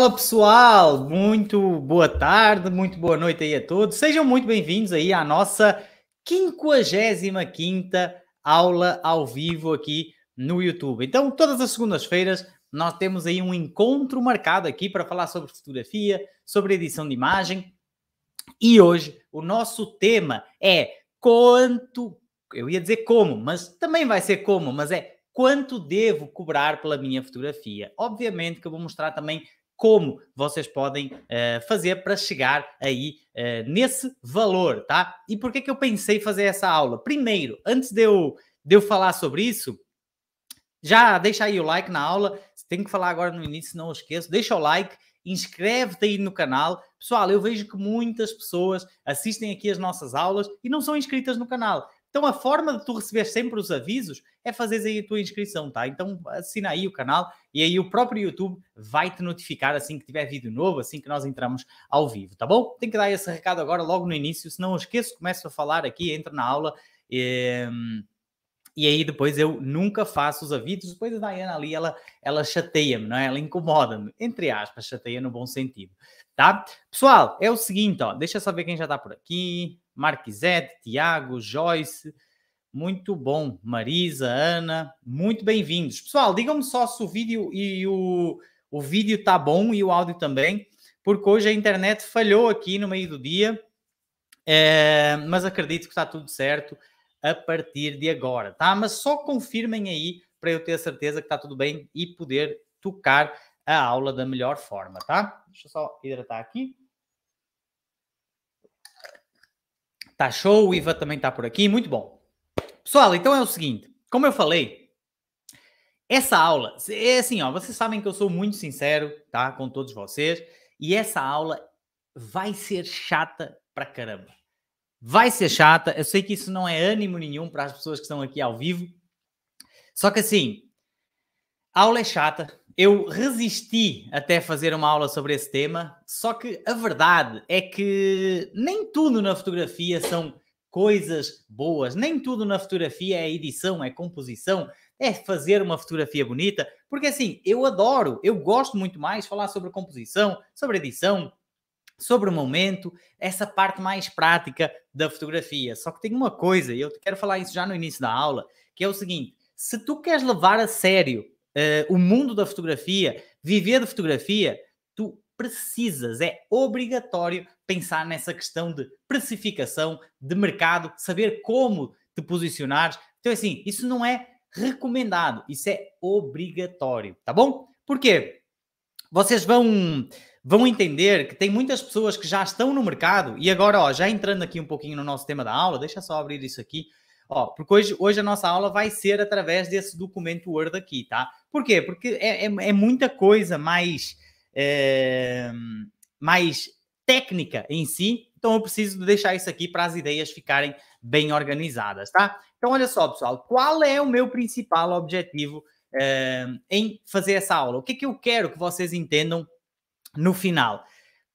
Fala pessoal, muito boa tarde, muito boa noite aí a todos. Sejam muito bem-vindos aí à nossa 55 quinta aula ao vivo aqui no YouTube. Então, todas as segundas-feiras nós temos aí um encontro marcado aqui para falar sobre fotografia, sobre edição de imagem. E hoje o nosso tema é quanto, eu ia dizer como, mas também vai ser como, mas é quanto devo cobrar pela minha fotografia. Obviamente que eu vou mostrar também como vocês podem uh, fazer para chegar aí uh, nesse valor, tá? E por que que eu pensei fazer essa aula? Primeiro, antes de eu, de eu falar sobre isso, já deixa aí o like na aula, tenho que falar agora no início, não esqueço, deixa o like, inscreve-te aí no canal. Pessoal, eu vejo que muitas pessoas assistem aqui as nossas aulas e não são inscritas no canal. Então a forma de tu receber sempre os avisos é fazer aí a tua inscrição, tá? Então assina aí o canal e aí o próprio YouTube vai te notificar assim que tiver vídeo novo, assim que nós entramos ao vivo, tá bom? Tem que dar esse recado agora logo no início, senão eu esqueço, começo a falar aqui, entro na aula e, ehm, e aí depois eu nunca faço os avisos, depois a Diana ali ela, ela chateia-me, não é? Ela incomoda-me, entre aspas, chateia no bom sentido, tá? Pessoal, é o seguinte, ó, deixa eu saber quem já está por aqui. Marquisete, Tiago, Joyce, muito bom. Marisa, Ana, muito bem-vindos. Pessoal, digam-me só se o vídeo e o, o vídeo está bom e o áudio também, porque hoje a internet falhou aqui no meio do dia, é, mas acredito que está tudo certo a partir de agora, tá? Mas só confirmem aí para eu ter a certeza que está tudo bem e poder tocar a aula da melhor forma, tá? Deixa eu só hidratar aqui. Tá show, o Iva também tá por aqui, muito bom. Pessoal, então é o seguinte, como eu falei, essa aula, é assim, ó, vocês sabem que eu sou muito sincero, tá, com todos vocês, e essa aula vai ser chata pra caramba. Vai ser chata, eu sei que isso não é ânimo nenhum para as pessoas que estão aqui ao vivo, só que assim, a aula é chata, eu resisti até fazer uma aula sobre esse tema, só que a verdade é que nem tudo na fotografia são coisas boas, nem tudo na fotografia é edição, é composição, é fazer uma fotografia bonita, porque assim, eu adoro, eu gosto muito mais falar sobre composição, sobre edição, sobre o momento, essa parte mais prática da fotografia. Só que tem uma coisa, e eu quero falar isso já no início da aula, que é o seguinte: se tu queres levar a sério uh, o mundo da fotografia, viver da fotografia, tu precisas, é obrigatório pensar nessa questão de precificação, de mercado, saber como te posicionares. Então, é assim, isso não é recomendado, isso é obrigatório, tá bom? Porque Vocês vão vão entender que tem muitas pessoas que já estão no mercado e agora, ó, já entrando aqui um pouquinho no nosso tema da aula, deixa só abrir isso aqui, ó, porque hoje, hoje a nossa aula vai ser através desse documento Word aqui, tá? Por quê? Porque é, é, é muita coisa mais, é, mais técnica em si. Então eu preciso deixar isso aqui para as ideias ficarem bem organizadas, tá? Então olha só, pessoal, qual é o meu principal objetivo é, em fazer essa aula? O que, é que eu quero que vocês entendam no final?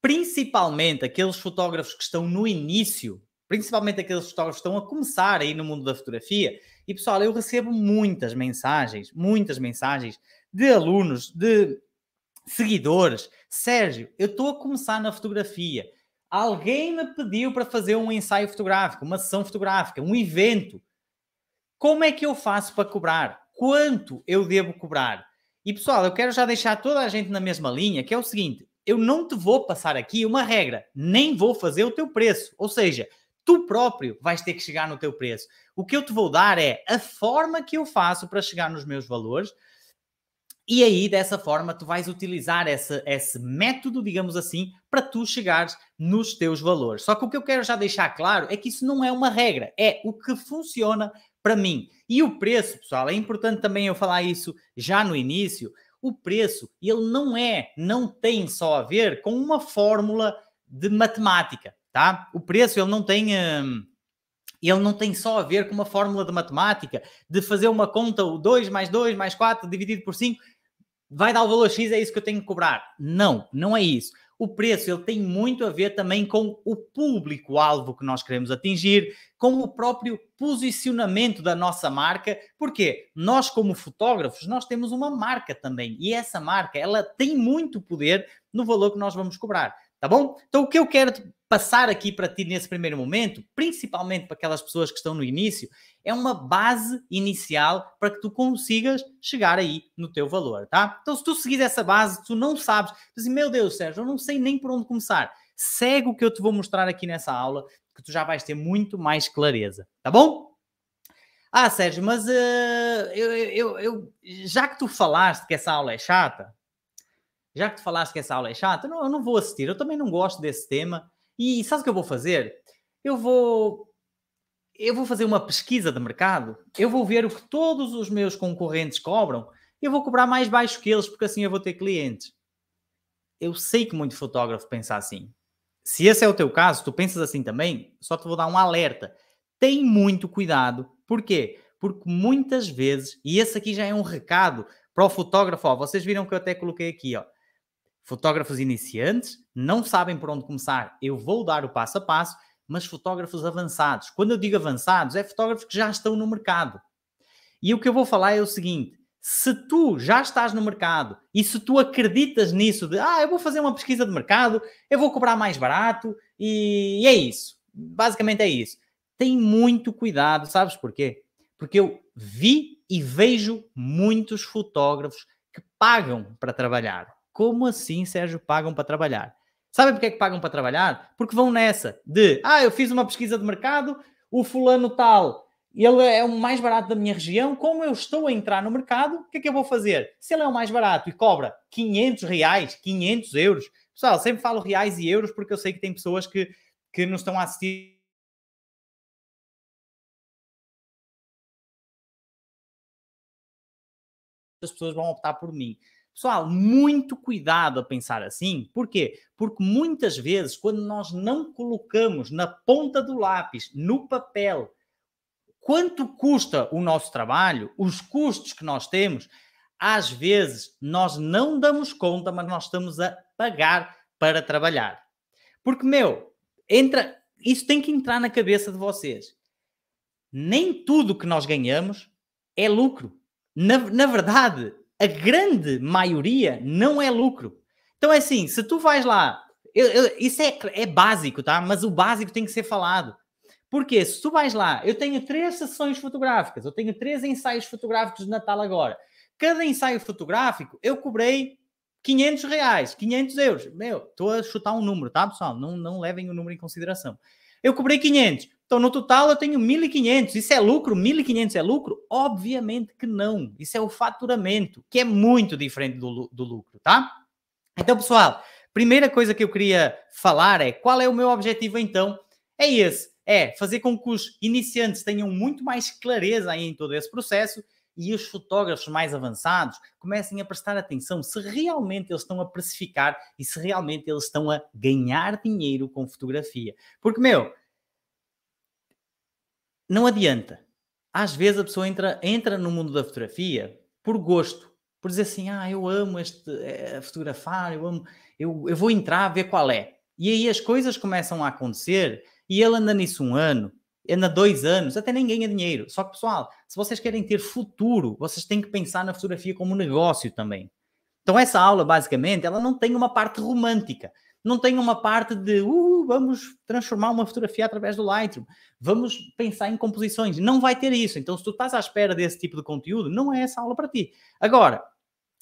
Principalmente aqueles fotógrafos que estão no início principalmente aqueles fotógrafos que estão a começar aí no mundo da fotografia, e pessoal, eu recebo muitas mensagens, muitas mensagens de alunos, de seguidores. Sérgio, eu estou a começar na fotografia. Alguém me pediu para fazer um ensaio fotográfico, uma sessão fotográfica, um evento. Como é que eu faço para cobrar? Quanto eu devo cobrar? E pessoal, eu quero já deixar toda a gente na mesma linha, que é o seguinte: eu não te vou passar aqui uma regra, nem vou fazer o teu preço. Ou seja, tu próprio vais ter que chegar no teu preço. O que eu te vou dar é a forma que eu faço para chegar nos meus valores. E aí, dessa forma, tu vais utilizar esse, esse método, digamos assim, para tu chegares nos teus valores. Só que o que eu quero já deixar claro é que isso não é uma regra, é o que funciona para mim. E o preço, pessoal, é importante também eu falar isso já no início. O preço, ele não é, não tem só a ver com uma fórmula de matemática tá? O preço ele não tem hum, ele não tem só a ver com uma fórmula de matemática, de fazer uma conta, o 2 mais 2 mais 4 dividido por 5 vai dar o valor X, é isso que eu tenho que cobrar. Não, não é isso. O preço ele tem muito a ver também com o público-alvo que nós queremos atingir, com o próprio posicionamento da nossa marca, porque nós como fotógrafos, nós temos uma marca também, e essa marca, ela tem muito poder no valor que nós vamos cobrar, tá bom? Então o que eu quero passar aqui para ti nesse primeiro momento, principalmente para aquelas pessoas que estão no início, é uma base inicial para que tu consigas chegar aí no teu valor, tá? Então, se tu seguires essa base, tu não sabes, tu dizes: meu Deus, Sérgio, eu não sei nem por onde começar. Segue o que eu te vou mostrar aqui nessa aula, que tu já vais ter muito mais clareza, tá bom? Ah, Sérgio, mas uh, eu, eu, eu, já que tu falaste que essa aula é chata, já que tu falaste que essa aula é chata, eu não, eu não vou assistir, eu também não gosto desse tema, e sabe o que eu vou fazer? Eu vou eu vou fazer uma pesquisa de mercado, eu vou ver o que todos os meus concorrentes cobram, eu vou cobrar mais baixo que eles, porque assim eu vou ter clientes. Eu sei que muito fotógrafo pensa assim. Se esse é o teu caso, tu pensas assim também, só te vou dar um alerta. Tem muito cuidado. Por quê? Porque muitas vezes, e esse aqui já é um recado para o fotógrafo, ó, vocês viram que eu até coloquei aqui, ó fotógrafos iniciantes não sabem por onde começar. Eu vou dar o passo a passo, mas fotógrafos avançados. Quando eu digo avançados, é fotógrafos que já estão no mercado. E o que eu vou falar é o seguinte: se tu já estás no mercado e se tu acreditas nisso de ah, eu vou fazer uma pesquisa de mercado, eu vou cobrar mais barato e, e é isso. Basicamente é isso. Tem muito cuidado, sabes porquê? Porque eu vi e vejo muitos fotógrafos que pagam para trabalhar como assim, Sérgio, pagam para trabalhar? Sabem porque é que pagam para trabalhar? Porque vão nessa de, ah, eu fiz uma pesquisa de mercado, o fulano tal, ele é o mais barato da minha região, como eu estou a entrar no mercado, o que é que eu vou fazer? Se ele é o mais barato e cobra 500 reais, 500 euros, pessoal, sempre falo reais e euros porque eu sei que tem pessoas que, que nos estão a assistir as pessoas vão optar por mim. Pessoal, muito cuidado a pensar assim. Por quê? Porque muitas vezes, quando nós não colocamos na ponta do lápis, no papel, quanto custa o nosso trabalho, os custos que nós temos, às vezes nós não damos conta, mas nós estamos a pagar para trabalhar. Porque, meu, entra, isso tem que entrar na cabeça de vocês. Nem tudo que nós ganhamos é lucro. Na, na verdade, a grande maioria não é lucro. Então é assim, se tu vais lá, eu, eu, isso é, é básico, tá? Mas o básico tem que ser falado. Porque se tu vais lá, eu tenho três sessões fotográficas, eu tenho três ensaios fotográficos de Natal agora. Cada ensaio fotográfico eu cobrei 500 reais, 500 euros. Meu, estou a chutar um número, tá, pessoal? Não, não levem o número em consideração. Eu cobrei 500. Então, no total, eu tenho 1.500. Isso é lucro? 1.500 é lucro? Obviamente que não. Isso é o faturamento, que é muito diferente do, do lucro, tá? Então, pessoal, primeira coisa que eu queria falar é qual é o meu objetivo, então? É esse. É fazer com que os iniciantes tenham muito mais clareza aí em todo esse processo e os fotógrafos mais avançados comecem a prestar atenção se realmente eles estão a precificar e se realmente eles estão a ganhar dinheiro com fotografia. Porque, meu, não adianta. Às vezes a pessoa entra, entra no mundo da fotografia por gosto, por dizer assim, ah, eu amo este é, fotografar, eu amo, eu, eu vou entrar a ver qual é. E aí as coisas começam a acontecer e ele anda nisso um ano, anda dois anos, até nem ganha dinheiro. Só que, pessoal, se vocês querem ter futuro, vocês têm que pensar na fotografia como negócio também. Então, essa aula, basicamente, ela não tem uma parte romântica não tem uma parte de uh, vamos transformar uma fotografia através do Lightroom, vamos pensar em composições. Não vai ter isso. Então, se tu estás à espera desse tipo de conteúdo, não é essa aula para ti. Agora,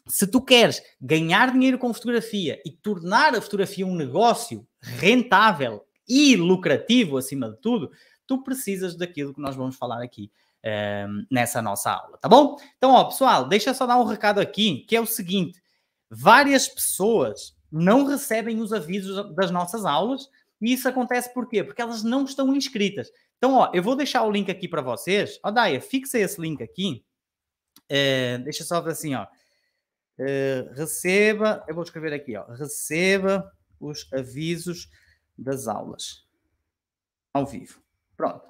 se tu queres ganhar dinheiro com fotografia e tornar a fotografia um negócio rentável e lucrativo acima de tudo, tu precisas daquilo que nós vamos falar aqui um, eh, nessa nossa aula, tá bom? Então, ó, pessoal, deixa só dar um recado aqui, que é o seguinte: várias pessoas não recebem os avisos das nossas aulas. E isso acontece porquê? Porque elas não estão inscritas. Então, ó, eu vou deixar o link aqui para vocês. Ó, Daia, fixa esse link aqui. É, deixa só assim, ó. É, receba, eu vou escrever aqui, ó. Receba os avisos das aulas ao vivo. Pronto.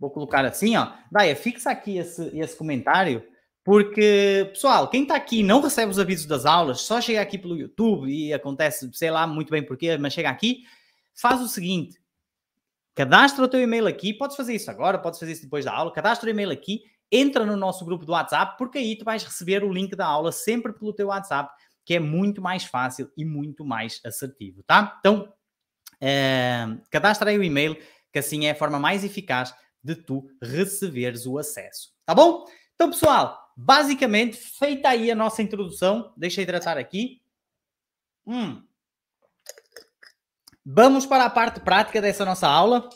Vou colocar assim, ó. Daia, fixa aqui esse, esse comentário porque, pessoal, quem está aqui não recebe os avisos das aulas, só chega aqui pelo YouTube e acontece, sei lá muito bem porquê, mas chega aqui, faz o seguinte: cadastra o teu e-mail aqui, podes fazer isso agora, podes fazer isso depois da aula, cadastra o e-mail aqui, entra no nosso grupo do WhatsApp, porque aí tu vais receber o link da aula sempre pelo teu WhatsApp, que é muito mais fácil e muito mais assertivo, tá? Então, eh, cadastra aí o e-mail, que assim é a forma mais eficaz de tu receberes o acesso, tá bom? Então, pessoal, Basicamente, feita aí a nossa introdução, deixa eu hidratar aqui. Hum. Vamos para a parte prática dessa nossa aula.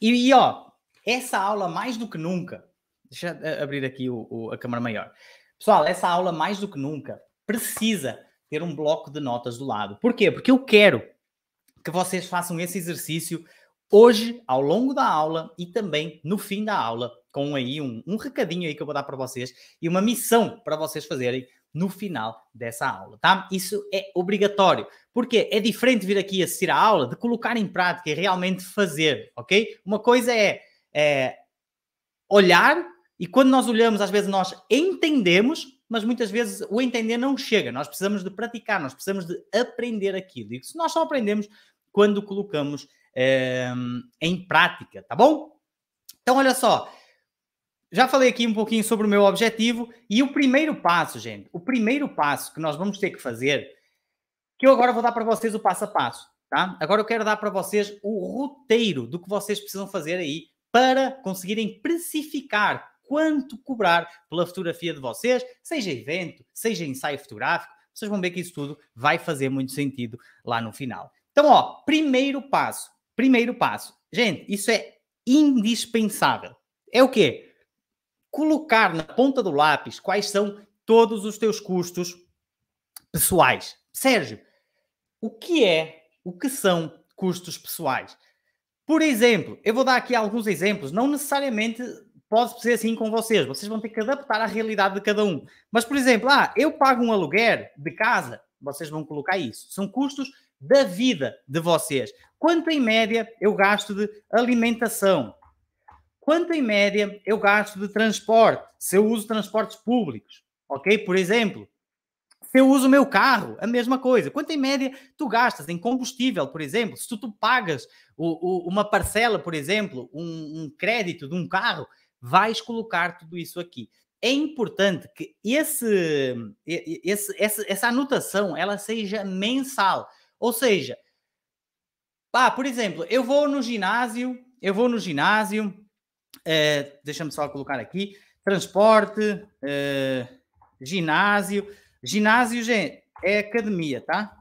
E, e ó, essa aula mais do que nunca, deixa eu eh, abrir aqui o, o, a câmera maior. Pessoal, essa aula mais do que nunca precisa ter um bloco de notas do lado. Por quê? Porque eu quero que vocês façam esse exercício hoje, ao longo da aula e também no fim da aula, com aí um, um recadinho aí que eu vou dar para vocês e uma missão para vocês fazerem no final dessa aula, tá? Isso é obrigatório, porque é diferente vir aqui assistir a aula de colocar em prática e realmente fazer, ok? Uma coisa é, é olhar e quando nós olhamos, às vezes nós entendemos, mas muitas vezes o entender não chega. Nós precisamos de praticar, nós precisamos de aprender aquilo. E se nós só aprendemos quando colocamos eh, em prática, tá bom? Então, olha só, já falei aqui um pouquinho sobre o meu objetivo e o primeiro passo, gente, o primeiro passo que nós vamos ter que fazer, que eu agora vou dar para vocês o passo a passo, tá? Agora eu quero dar para vocês o roteiro do que vocês precisam fazer aí para conseguirem precificar quanto cobrar pela fotografia de vocês, seja evento, seja ensaio fotográfico, vocês vão ver que isso tudo vai fazer muito sentido lá no final. Então, ó, primeiro passo, primeiro passo. Gente, isso é indispensável. É o quê? colocar na ponta do lápis quais são todos os teus custos pessoais. Sérgio, o que é, o que são custos pessoais? Por exemplo, eu vou dar aqui alguns exemplos, não necessariamente pode ser assim com vocês, vocês vão ter que adaptar à realidade de cada um. Mas, por exemplo, ah, eu pago um aluguer de casa, vocês vão colocar isso. São custos da vida de vocês. Quanto em média eu gasto de alimentação? quanto em média eu gasto de transporte, se eu uso transportes públicos, ok? Por exemplo, se eu uso o meu carro, a mesma coisa. Quanto em média tu gastas em combustível, por exemplo? Se tu, tu pagas o, o, uma parcela, por exemplo, um, um crédito de um carro, vais colocar tudo isso aqui. É importante que esse, esse, essa, essa anotação ela seja mensal. Ou seja, pá, por exemplo, eu vou no ginásio, eu vou no ginásio, uh, deixa-me só colocar aqui, transporte, uh, ginásio. Ginásio, gente, é academia, tá?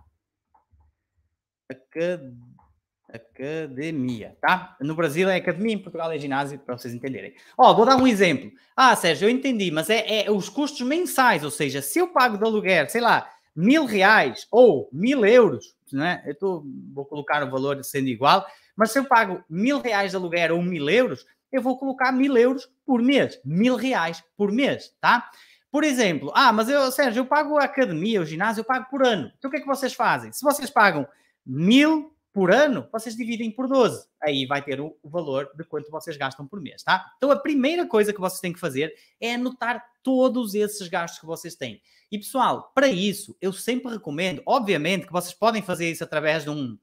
Academia, tá? No Brasil é academia, em Portugal é ginásio, para vocês entenderem. Ó, vou dar um exemplo. Ah, Sérgio, eu entendi, mas é, é os custos mensais, ou seja, se eu pago de aluguer, sei lá, mil reais ou mil euros, né? Eu tô, vou colocar o valor sendo igual, mas se eu pago mil reais de aluguer ou mil euros, eu vou colocar mil euros por mês, mil reais por mês, tá? Por exemplo, ah, mas eu, Sérgio, eu pago a academia, o ginásio, eu pago por ano. Então o que é que vocês fazem? Se vocês pagam mil por ano, vocês dividem por 12. Aí vai ter o, valor de quanto vocês gastam por mês, tá? Então a primeira coisa que vocês têm que fazer é anotar todos esses gastos que vocês têm. E pessoal, para isso, eu sempre recomendo, obviamente, que vocês podem fazer isso através de um,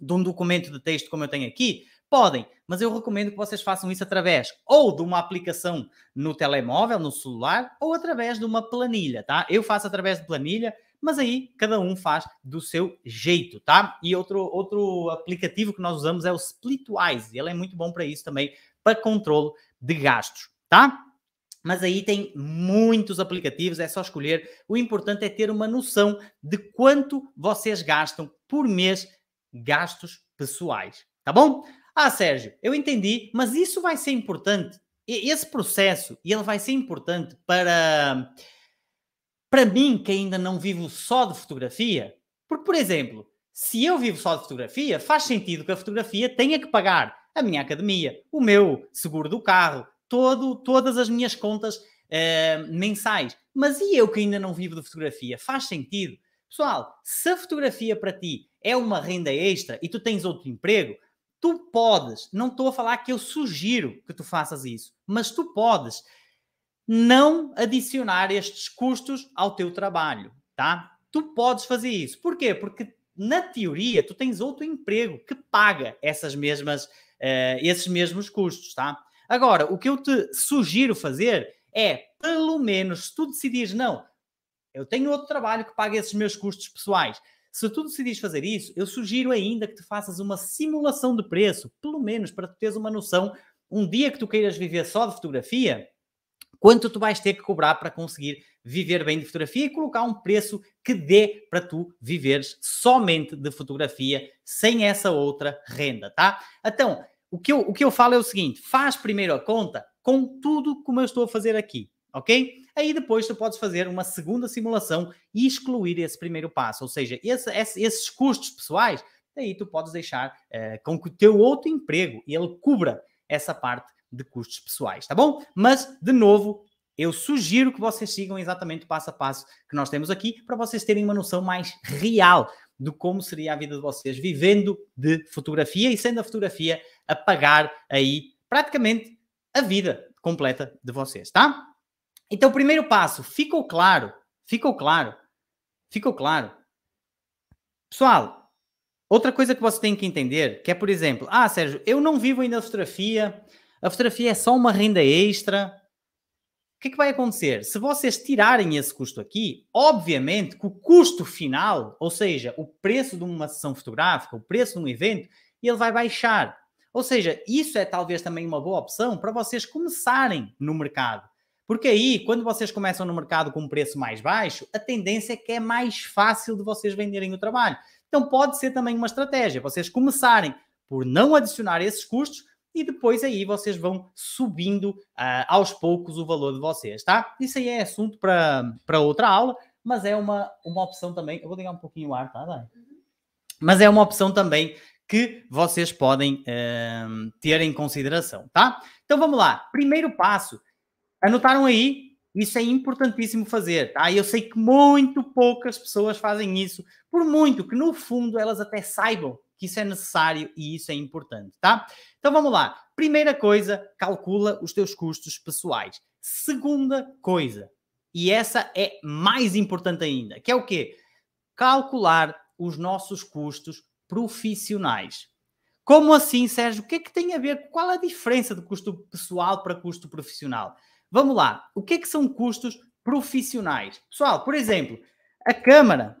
de um documento de texto como eu tenho aqui, Podem, mas eu recomendo que vocês façam isso através ou de uma aplicação no telemóvel, no celular, ou através de uma planilha, tá? Eu faço através de planilha, mas aí cada um faz do seu jeito, tá? E outro, outro aplicativo que nós usamos é o Splitwise, ele é muito bom para isso também, para controle de gastos, tá? Mas aí tem muitos aplicativos, é só escolher. O importante é ter uma noção de quanto vocês gastam por mês gastos pessoais, tá bom? Ah, Sérgio, eu entendi, mas isso vai ser importante. Esse processo, ele vai ser importante para para mim que ainda não vivo só de fotografia. Porque, por exemplo, se eu vivo só de fotografia, faz sentido que a fotografia tenha que pagar a minha academia, o meu seguro do carro, todo, todas as minhas contas uh, mensais. Mas e eu que ainda não vivo de fotografia? Faz sentido? Pessoal, se a fotografia para ti é uma renda extra e tu tens outro emprego, Tu podes, não estou a falar que eu sugiro que tu faças isso, mas tu podes não adicionar estes custos ao teu trabalho, tá? Tu podes fazer isso. Porquê? Porque na teoria tu tens outro emprego que paga essas mesmas, uh, esses mesmos custos, tá? Agora, o que eu te sugiro fazer é, pelo menos, se tu decidires, não, eu tenho outro trabalho que paga esses meus custos pessoais, se tu decidires fazer isso, eu sugiro ainda que tu faças uma simulação de preço, pelo menos para tu teres uma noção, um dia que tu queiras viver só de fotografia, quanto tu vais ter que cobrar para conseguir viver bem de fotografia e colocar um preço que dê para tu viveres somente de fotografia, sem essa outra renda, tá? Então, o que eu, o que eu falo é o seguinte, faz primeiro a conta com tudo como eu estou a fazer aqui, ok? Aí depois tu podes fazer uma segunda simulação e excluir esse primeiro passo, ou seja, esse, esse, esses custos pessoais, aí tu podes deixar uh, com que o teu outro emprego ele cubra essa parte de custos pessoais, tá bom? Mas, de novo, eu sugiro que vocês sigam exatamente o passo a passo que nós temos aqui para vocês terem uma noção mais real do como seria a vida de vocês vivendo de fotografia e sendo a fotografia a pagar aí praticamente a vida completa de vocês, tá? Então, primeiro passo, ficou claro? Ficou claro? Ficou claro? Pessoal, outra coisa que você tem que entender, que é, por exemplo, ah, Sérgio, eu não vivo ainda a fotografia, a fotografia é só uma renda extra. O que é que vai acontecer? Se vocês tirarem esse custo aqui, obviamente que o custo final, ou seja, o preço de uma sessão fotográfica, o preço de um evento, ele vai baixar. Ou seja, isso é talvez também uma boa opção para vocês começarem no mercado. Porque aí, quando vocês começam no mercado com um preço mais baixo, a tendência é que é mais fácil de vocês venderem o trabalho. Então, pode ser também uma estratégia, vocês começarem por não adicionar esses custos e depois aí vocês vão subindo uh, aos poucos o valor de vocês, tá? Isso aí é assunto para outra aula, mas é uma, uma opção também. Eu vou ligar um pouquinho o ar, tá? Dai? Uhum. Mas é uma opção também que vocês podem uh, ter em consideração, tá? Então vamos lá. Primeiro passo Anotaram aí? Isso é importantíssimo fazer, tá? Eu sei que muito poucas pessoas fazem isso, por muito que no fundo elas até saibam que isso é necessário e isso é importante, tá? Então vamos lá. Primeira coisa, calcula os teus custos pessoais. Segunda coisa, e essa é mais importante ainda, que é o quê? Calcular os nossos custos profissionais. Como assim, Sérgio? O que é que tem a ver? Qual a diferença de custo pessoal para custo profissional? Vamos lá. O que é que são custos profissionais? Pessoal, por exemplo, a Câmara.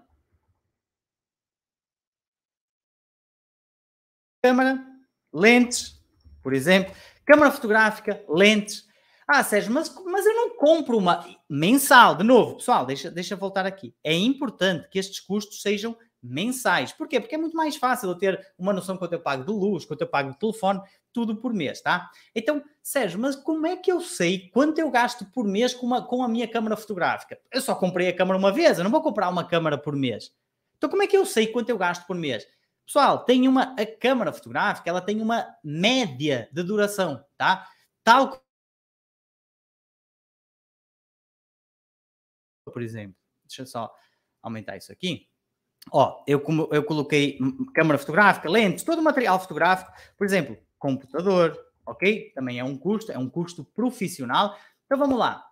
Câmara, lentes, por exemplo. Câmara fotográfica, lentes. Ah, Sérgio, mas, mas eu não compro uma mensal. De novo, pessoal, deixa, deixa voltar aqui. É importante que estes custos sejam mensais. Porquê? Porque é muito mais fácil eu ter uma noção quanto eu pago de luz, quanto eu pago de telefone, tudo por mês, tá? Então, Sérgio, mas como é que eu sei quanto eu gasto por mês com, uma, com a minha câmara fotográfica? Eu só comprei a câmara uma vez, eu não vou comprar uma câmara por mês. Então, como é que eu sei quanto eu gasto por mês? Pessoal, tem uma a câmara fotográfica, ela tem uma média de duração, tá? Tal por exemplo, deixa eu só aumentar isso aqui. Ó, eu, como eu coloquei câmara fotográfica, lentes, todo o material fotográfico. Por exemplo, computador, ok? Também é um custo, é um custo profissional. Então vamos lá.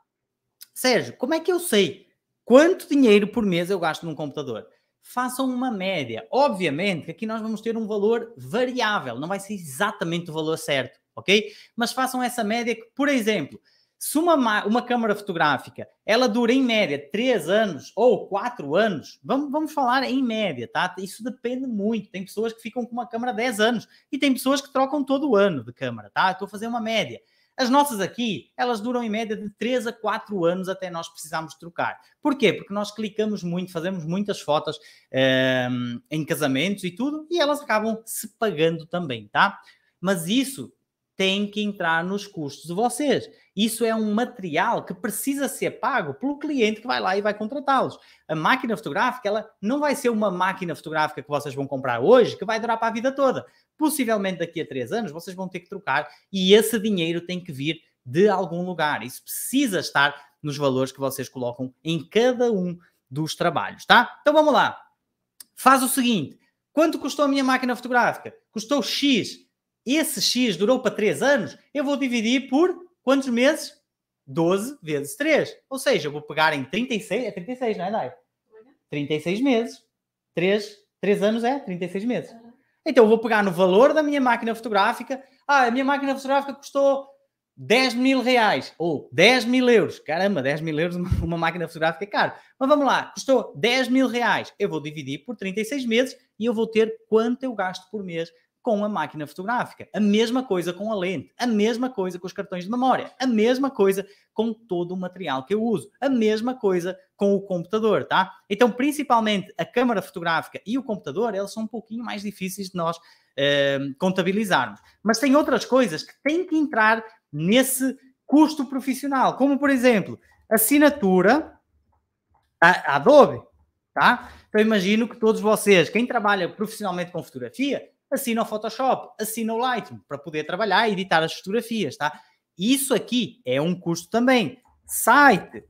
Sérgio, como é que eu sei quanto dinheiro por mês eu gasto num computador? Façam uma média. Obviamente que aqui nós vamos ter um valor variável, não vai ser exatamente o valor certo, ok? Mas façam essa média que, por exemplo, se uma, uma câmera fotográfica ela dura em média 3 anos ou 4 anos, vamos, vamos falar em média, tá? Isso depende muito. Tem pessoas que ficam com uma câmera 10 anos e tem pessoas que trocam todo ano de câmera tá? Estou a fazer uma média. As nossas aqui, elas duram em média de 3 a 4 anos até nós precisarmos trocar. Porquê? Porque nós clicamos muito, fazemos muitas fotos um, ehm, em casamentos e tudo, e elas acabam se pagando também, tá? Mas isso tem que entrar nos custos de vocês. Isso é um material que precisa ser pago pelo cliente que vai lá e vai contratá-los. A máquina fotográfica, ela não vai ser uma máquina fotográfica que vocês vão comprar hoje que vai durar para a vida toda. Possivelmente daqui a três anos vocês vão ter que trocar e esse dinheiro tem que vir de algum lugar. Isso precisa estar nos valores que vocês colocam em cada um dos trabalhos, tá? Então vamos lá. Faz o seguinte: quanto custou a minha máquina fotográfica? Custou X esse X durou para 3 anos, eu vou dividir por quantos meses? 12 vezes 3. Ou seja, eu vou pegar em 36, é 36, não é, Dai? 36 meses. 3, 3 anos é 36 meses. Então eu vou pegar no valor da minha máquina fotográfica. Ah, a minha máquina fotográfica custou 10 mil reais ou 10 mil euros. Caramba, 10 mil euros uma máquina fotográfica é caro. Mas vamos lá, custou 10 mil reais. Eu vou dividir por 36 meses e eu vou ter quanto eu gasto por mês com a máquina fotográfica, a mesma coisa com a lente, a mesma coisa com os cartões de memória, a mesma coisa com todo o material que eu uso, a mesma coisa com o computador, tá? Então, principalmente a câmara fotográfica e o computador, elas são um pouquinho mais difíceis de nós eh, contabilizarmos. Mas tem outras coisas que têm que entrar nesse custo profissional, como por exemplo, assinatura a Adobe, tá? Então imagino que todos vocês, quem trabalha profissionalmente com fotografia, assina o Photoshop, assina o Lightroom para poder trabalhar e editar as fotografias, tá? Isso aqui é um custo também. Site,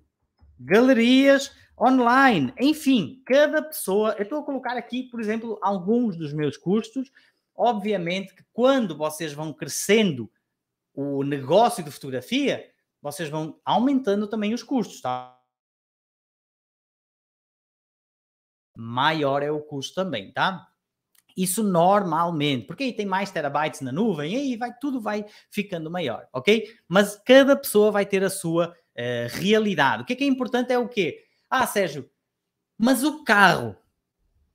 galerias online, enfim, cada pessoa. Eu estou a colocar aqui, por exemplo, alguns dos meus custos. Obviamente que quando vocês vão crescendo o negócio de fotografia, vocês vão aumentando também os custos, tá? Maior é o custo também, tá? Isso normalmente, porque aí tem mais terabytes na nuvem, aí vai tudo vai ficando maior, ok? Mas cada pessoa vai ter a sua uh, realidade. O que é que é importante é o quê? Ah, Sérgio, mas o carro,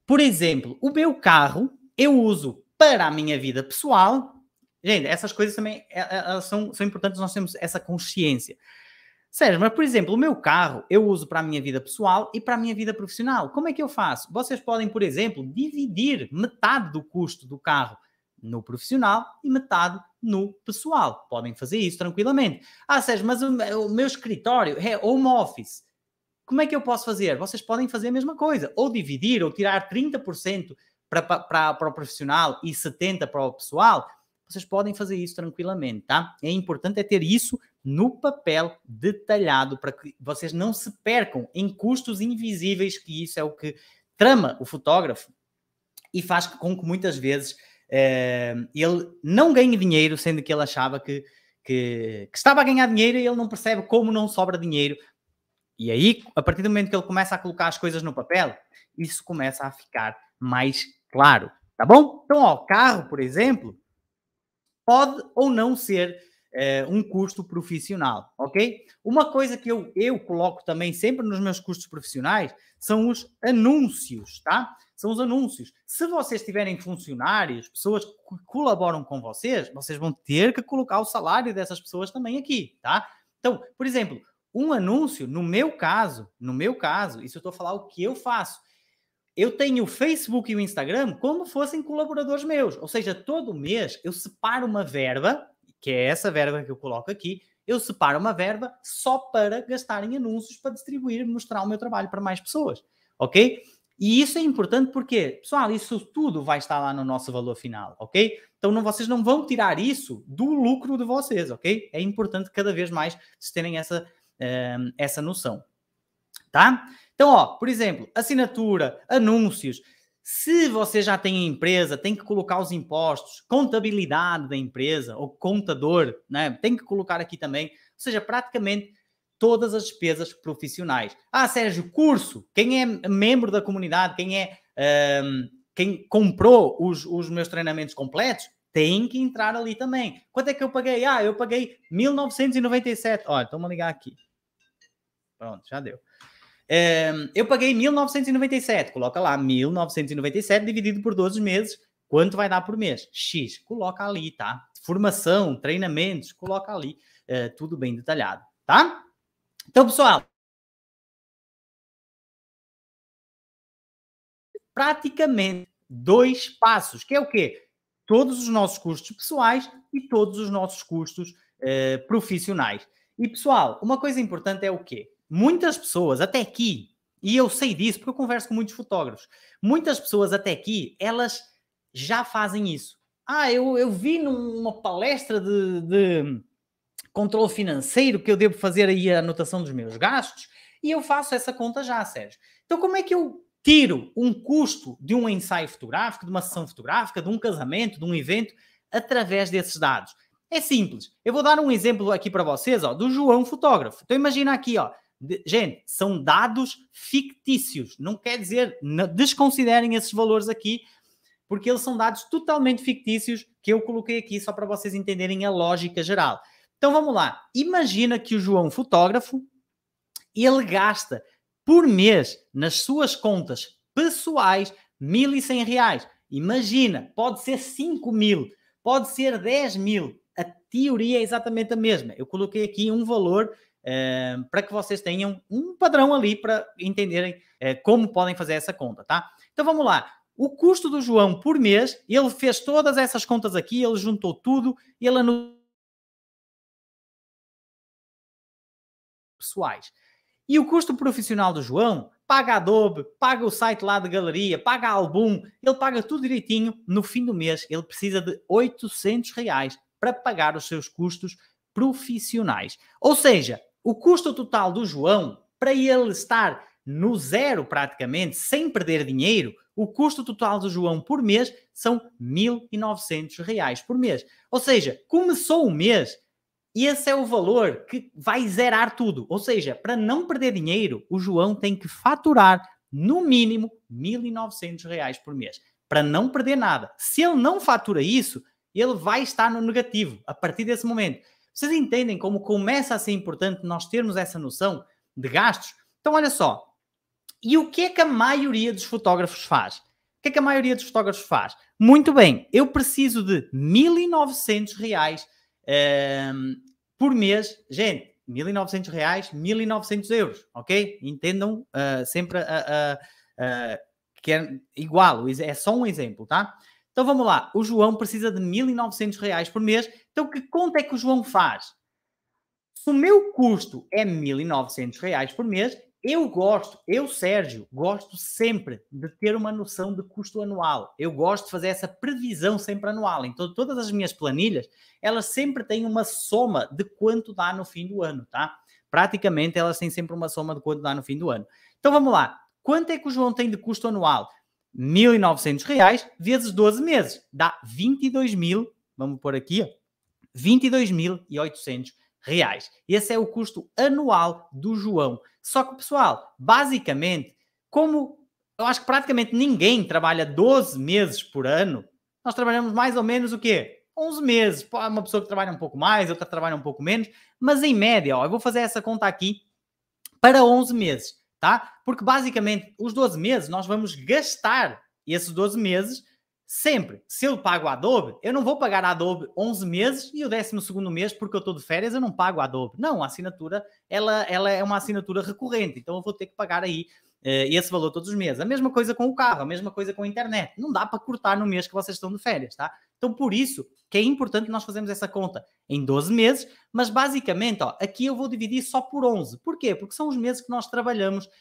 por exemplo, o meu carro eu uso para a minha vida pessoal. Gente, essas coisas também elas eh, eh, são, são importantes, nós temos essa consciência. Sérgio, mas por exemplo, o meu carro eu uso para a minha vida pessoal e para a minha vida profissional. Como é que eu faço? Vocês podem, por exemplo, dividir metade do custo do carro no profissional e metade no pessoal. Podem fazer isso tranquilamente. Ah, Sérgio, mas o, meu escritório é home office. Como é que eu posso fazer? Vocês podem fazer a mesma coisa, ou dividir, ou tirar 30% para, para, para o profissional e 70% para o pessoal, vocês podem fazer isso tranquilamente, tá? É importante é ter isso no papel detalhado para que vocês não se percam em custos invisíveis, que isso é o que trama o fotógrafo e faz com que muitas vezes uh, ele não ganhe dinheiro, sendo que ele achava que, que, que, estava a ganhar dinheiro e ele não percebe como não sobra dinheiro. E aí, a partir do momento que ele começa a colocar as coisas no papel, isso começa a ficar mais claro, tá bom? Então, ó, carro, por exemplo, pode ou não ser uh, um custo profissional, ok? Uma coisa que eu, eu coloco também sempre nos meus custos profissionais são os anúncios, tá? São os anúncios. Se vocês tiverem funcionários, pessoas que colaboram com vocês, vocês vão ter que colocar o salário dessas pessoas também aqui, tá? Então, por exemplo, um anúncio, no meu caso, no meu caso, isso eu estou a falar o que eu faço eu tenho o Facebook e o Instagram como fossem colaboradores meus. Ou seja, todo mês eu separo uma verba, que é essa verba que eu coloco aqui, eu separo uma verba só para gastar em anúncios, para distribuir, mostrar o meu trabalho para mais pessoas. Ok? E isso é importante porque, pessoal, isso tudo vai estar lá no nosso valor final, ok? Então não, vocês não vão tirar isso do lucro de vocês, ok? É importante cada vez mais vocês terem essa, eh, essa noção, tá? Então, ó, por exemplo, assinatura, anúncios. Se você já tem empresa, tem que colocar os impostos, contabilidade da empresa ou contador, né? Tem que colocar aqui também. Ou seja, praticamente todas as despesas profissionais. Ah, Sérgio, curso. Quem é membro da comunidade, quem é um, quem comprou os, os meus treinamentos completos, tem que entrar ali também. Quanto é que eu paguei? Ah, eu paguei 1997. Olha, vamos ligar aqui. Pronto, já deu. É, eu paguei 1997, coloca lá 1997 dividido por 12 meses, quanto vai dar por mês? X, coloca ali, tá? Formação, treinamentos, coloca ali, é, tudo bem detalhado, tá? Então, pessoal, praticamente dois passos, que é o quê? Todos os nossos custos pessoais e todos os nossos custos eh, profissionais. E pessoal, uma coisa importante é o quê? muitas pessoas até aqui, e eu sei disso porque eu converso com muitos fotógrafos, muitas pessoas até aqui, elas já fazem isso. Ah, eu, eu vi numa palestra de, de controle financeiro que eu devo fazer aí a anotação dos meus gastos e eu faço essa conta já, Sérgio. Então, como é que eu tiro um custo de um ensaio fotográfico, de uma sessão fotográfica, de um casamento, de um evento, através desses dados? É simples. Eu vou dar um exemplo aqui para vocês, ó, do João fotógrafo. Então imagina aqui, ó, de, gente, são dados fictícios. Não quer dizer, não, desconsiderem esses valores aqui, porque eles são dados totalmente fictícios que eu coloquei aqui só para vocês entenderem a lógica geral. Então vamos lá. Imagina que o João, fotógrafo, ele gasta por mês nas suas contas pessoais 1.100 reais. Imagina, pode ser 5 mil, pode ser 10 mil. A teoria é exatamente a mesma. Eu coloquei aqui um valor é, para que vocês tenham um padrão ali para entenderem é, como podem fazer essa conta, tá? Então vamos lá. O custo do João por mês, ele fez todas essas contas aqui, ele juntou tudo, ele anotou pessoais. E o custo profissional do João paga Adobe, paga o site lá de galeria, paga álbum, ele paga tudo direitinho. No fim do mês, ele precisa de 800 reais para pagar os seus custos profissionais. Ou seja, o custo total do João, para ele estar no zero praticamente, sem perder dinheiro, o custo total do João por mês são 1.900 reais por mês. Ou seja, começou o mês, e esse é o valor que vai zerar tudo. Ou seja, para não perder dinheiro, o João tem que faturar no mínimo 1.900 reais por mês, para não perder nada. Se ele não fatura isso, ele vai estar no negativo a partir desse momento. Vocês entendem como começa a ser importante nós termos essa noção de gastos? Então, olha só. E o que é que a maioria dos fotógrafos faz? O que é que a maioria dos fotógrafos faz? Muito bem, eu preciso de 1.900 reais um, ehm, por mês. Gente, 1.900 reais, 1.900 euros, ok? Entendam uh, sempre que é igual, é só um exemplo, tá? Então vamos lá, o João precisa de 1.900 reais por mês, então que conta é que o João faz? Se o meu custo é 1.900 reais por mês, eu gosto, eu, Sérgio, gosto sempre de ter uma noção de custo anual. Eu gosto de fazer essa previsão sempre anual. Então, todas as minhas planilhas, elas sempre têm uma soma de quanto dá no fim do ano, tá? Praticamente, elas têm sempre uma soma de quanto dá no fim do ano. Então, vamos lá. Quanto é que o João tem de custo anual? 1.900 reais vezes 12 meses. Dá 22 mil, vamos pôr aqui, 22.800 reais. Esse é o custo anual do João. Só que, pessoal, basicamente, como eu acho que praticamente ninguém trabalha 12 meses por ano, nós trabalhamos mais ou menos o quê? 11 meses. Uma pessoa que trabalha um pouco mais, outra trabalha um pouco menos, mas em média, ó, eu vou fazer essa conta aqui para 11 meses tá? Porque basicamente os 12 meses nós vamos gastar esses 12 meses sempre. Se eu pago a Adobe, eu não vou pagar a Adobe 11 meses e o 12 mês, porque eu estou de férias, eu não pago a Adobe. Não, a assinatura, ela, ela é uma assinatura recorrente, então eu vou ter que pagar aí eh, esse valor todos os meses. A mesma coisa com o carro, a mesma coisa com a internet. Não dá para cortar no mês que vocês estão de férias, tá? Então, por isso que é importante nós fazermos essa conta em 12 meses, mas basicamente, ó, aqui eu vou dividir só por 11. Porquê? Porque são os meses que nós trabalhamos uh,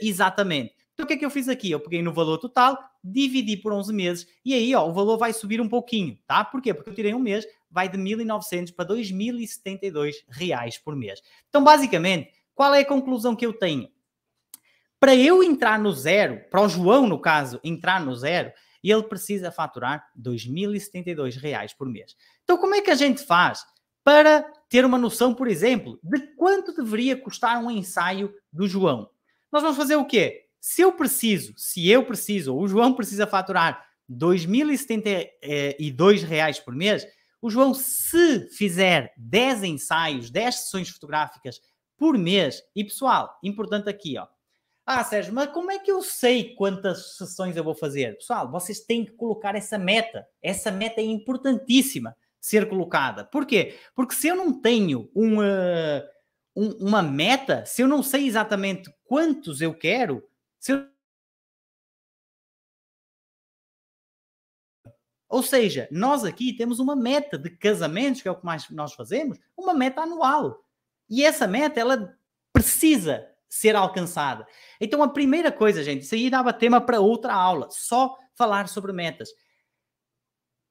exatamente. Então, o que é que eu fiz aqui? Eu peguei no valor total, dividi por 11 meses e aí, ó, o valor vai subir um pouquinho, tá? Porquê? Porque eu tirei um mês, vai de 1.900 para 2.072 reais por mês. Então, basicamente, qual é a conclusão que eu tenho? Para eu entrar no zero, para o João, no caso, entrar no zero, ele precisa faturar 2.072 reais por mês. Então, como é que a gente faz para ter uma noção, por exemplo, de quanto deveria custar um ensaio do João? Nós vamos fazer o quê? Se eu preciso, se eu preciso, ou o João precisa faturar 2.072 reais por mês, o João, se fizer 10 ensaios, 10 sessões fotográficas por mês, e pessoal, importante aqui, ó, ah, Sérgio, mas como é que eu sei quantas sessões eu vou fazer? Pessoal, vocês têm que colocar essa meta. Essa meta é importantíssima ser colocada. Por quê? Porque se eu não tenho uma, ah, uma meta, se eu não sei exatamente quantos eu quero, se eu... Ou seja, nós aqui temos uma meta de casamentos, que é o que mais nós fazemos, uma meta anual. E essa meta, ela precisa ser alcançada. Então, a primeira coisa, gente, isso aí dava tema para outra aula, só falar sobre metas.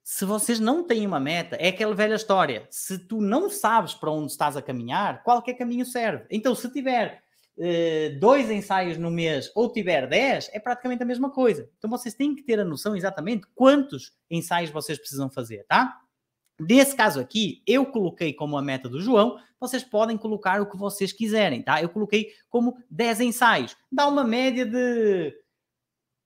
Se vocês não têm uma meta, é aquela velha história. Se tu não sabes para onde estás a caminhar, qualquer caminho serve. Então, se tiver uh, dois ensaios no mês ou tiver dez, é praticamente a mesma coisa. Então, vocês têm que ter a noção exatamente quantos ensaios vocês precisam fazer, tá? Nesse caso aqui, eu coloquei como a meta do João, vocês podem colocar o que vocês quiserem, tá? Eu coloquei como 10 ensaios. Dá uma média de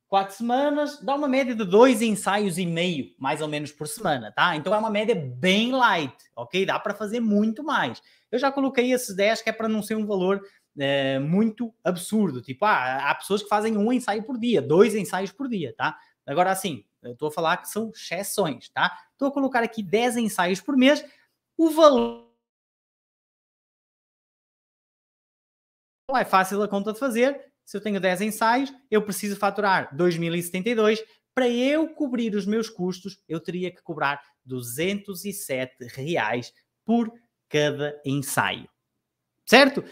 4 semanas, dá uma média de 2 ensaios e meio, mais ou menos por semana, tá? Então é uma média bem light, ok? Dá para fazer muito mais. Eu já coloquei esses 10 que é para não ser um valor é, muito absurdo. Tipo, ah, há pessoas que fazem um ensaio por dia, dois ensaios por dia, tá? Agora, assim, eu estou a falar que são exceções, tá? Estou então, a colocar aqui 10 ensaios por mês. O valor. Não é fácil a conta de fazer. Se eu tenho 10 ensaios, eu preciso faturar 2.072. Para eu cobrir os meus custos, eu teria que cobrar 207 reais por cada ensaio. Certo?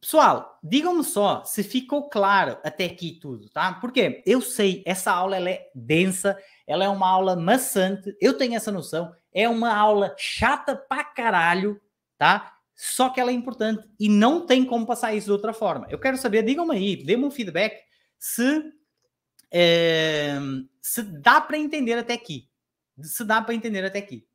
Pessoal, digam-me só se ficou claro até aqui tudo, tá? Porque eu sei, essa aula ela é densa, ela é uma aula maçante, eu tenho essa noção, é uma aula chata pra caralho, tá? Só que ela é importante e não tem como passar isso de outra forma. Eu quero saber, digam-me aí, dê-me um feedback se, é, se dá para entender até aqui. Se dá para entender até aqui.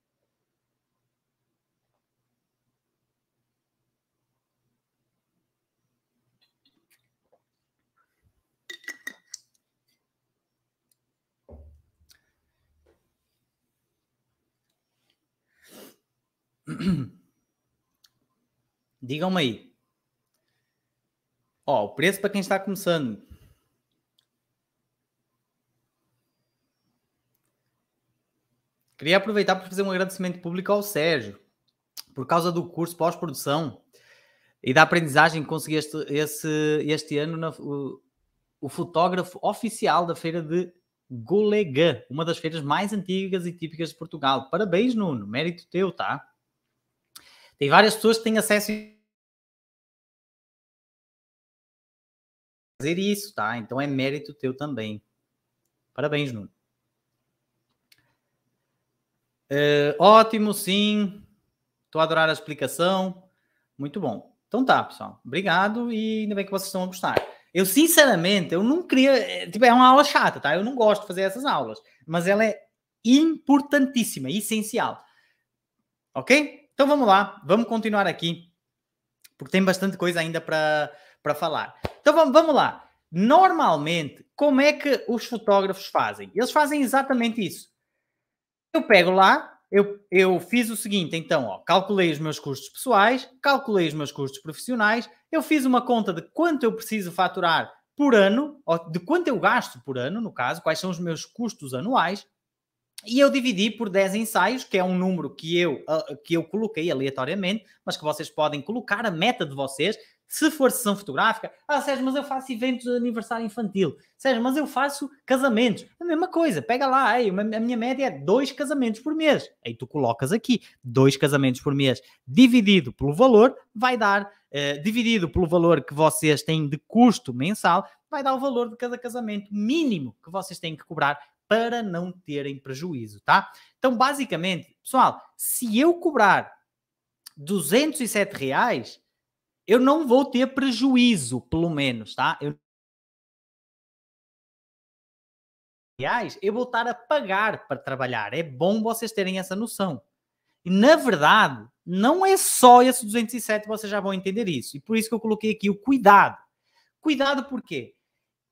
Digam-me aí. Ó, o preço para quem está começando. Queria aproveitar para fazer um agradecimento público ao Sérgio, por causa do curso pós-produção e da aprendizagem que consegui este, esse, este ano, na, o, o, fotógrafo oficial da feira de Golegã, uma das feiras mais antigas e típicas de Portugal. Parabéns, Nuno, mérito teu, tá? Tem várias pessoas que têm acesso a fazer isso, tá? Então é mérito teu também. Parabéns, Nuno. Uh, ótimo, sim. Estou a adorar a explicação. Muito bom. Então tá, pessoal. Obrigado e ainda bem que vocês estão a gostar. Eu, sinceramente, eu não queria. Eh, tipo, é uma aula chata, tá? Eu não gosto de fazer essas aulas, mas ela é importantíssima, essencial. Ok? Então vamos lá, vamos continuar aqui, porque tem bastante coisa ainda para falar. Então vamos, vamos lá. Normalmente, como é que os fotógrafos fazem? Eles fazem exatamente isso. Eu pego lá, eu, eu fiz o seguinte, então, ó, calculei os meus custos pessoais, calculei os meus custos profissionais, eu fiz uma conta de quanto eu preciso faturar por ano, ou de quanto eu gasto por ano, no caso, quais são os meus custos anuais, e eu dividi por 10 ensaios, que é um número que eu, ah, que eu coloquei aleatoriamente, mas que vocês podem colocar a meta de vocês. Se for sessão fotográfica, ah, Sérgio, mas eu faço eventos de aniversário infantil. Sérgio, mas eu faço casamentos. A mesma coisa, pega lá, aí, a minha média é dois casamentos por mês. Aí tu colocas aqui, dois casamentos por mês, dividido pelo valor, vai dar, eh, dividido pelo valor que vocês têm de custo mensal, vai dar o valor de cada casamento mínimo que vocês têm que cobrar para não terem prejuízo, tá? Então, basicamente, pessoal, se eu cobrar 207 reais, eu não vou ter prejuízo, pelo menos, tá? Eu reais, eu vou estar a pagar para trabalhar. É bom vocês terem essa noção. E na verdade, não é só esse 207, vocês já vão entender isso. E por isso que eu coloquei aqui o cuidado. Cuidado porque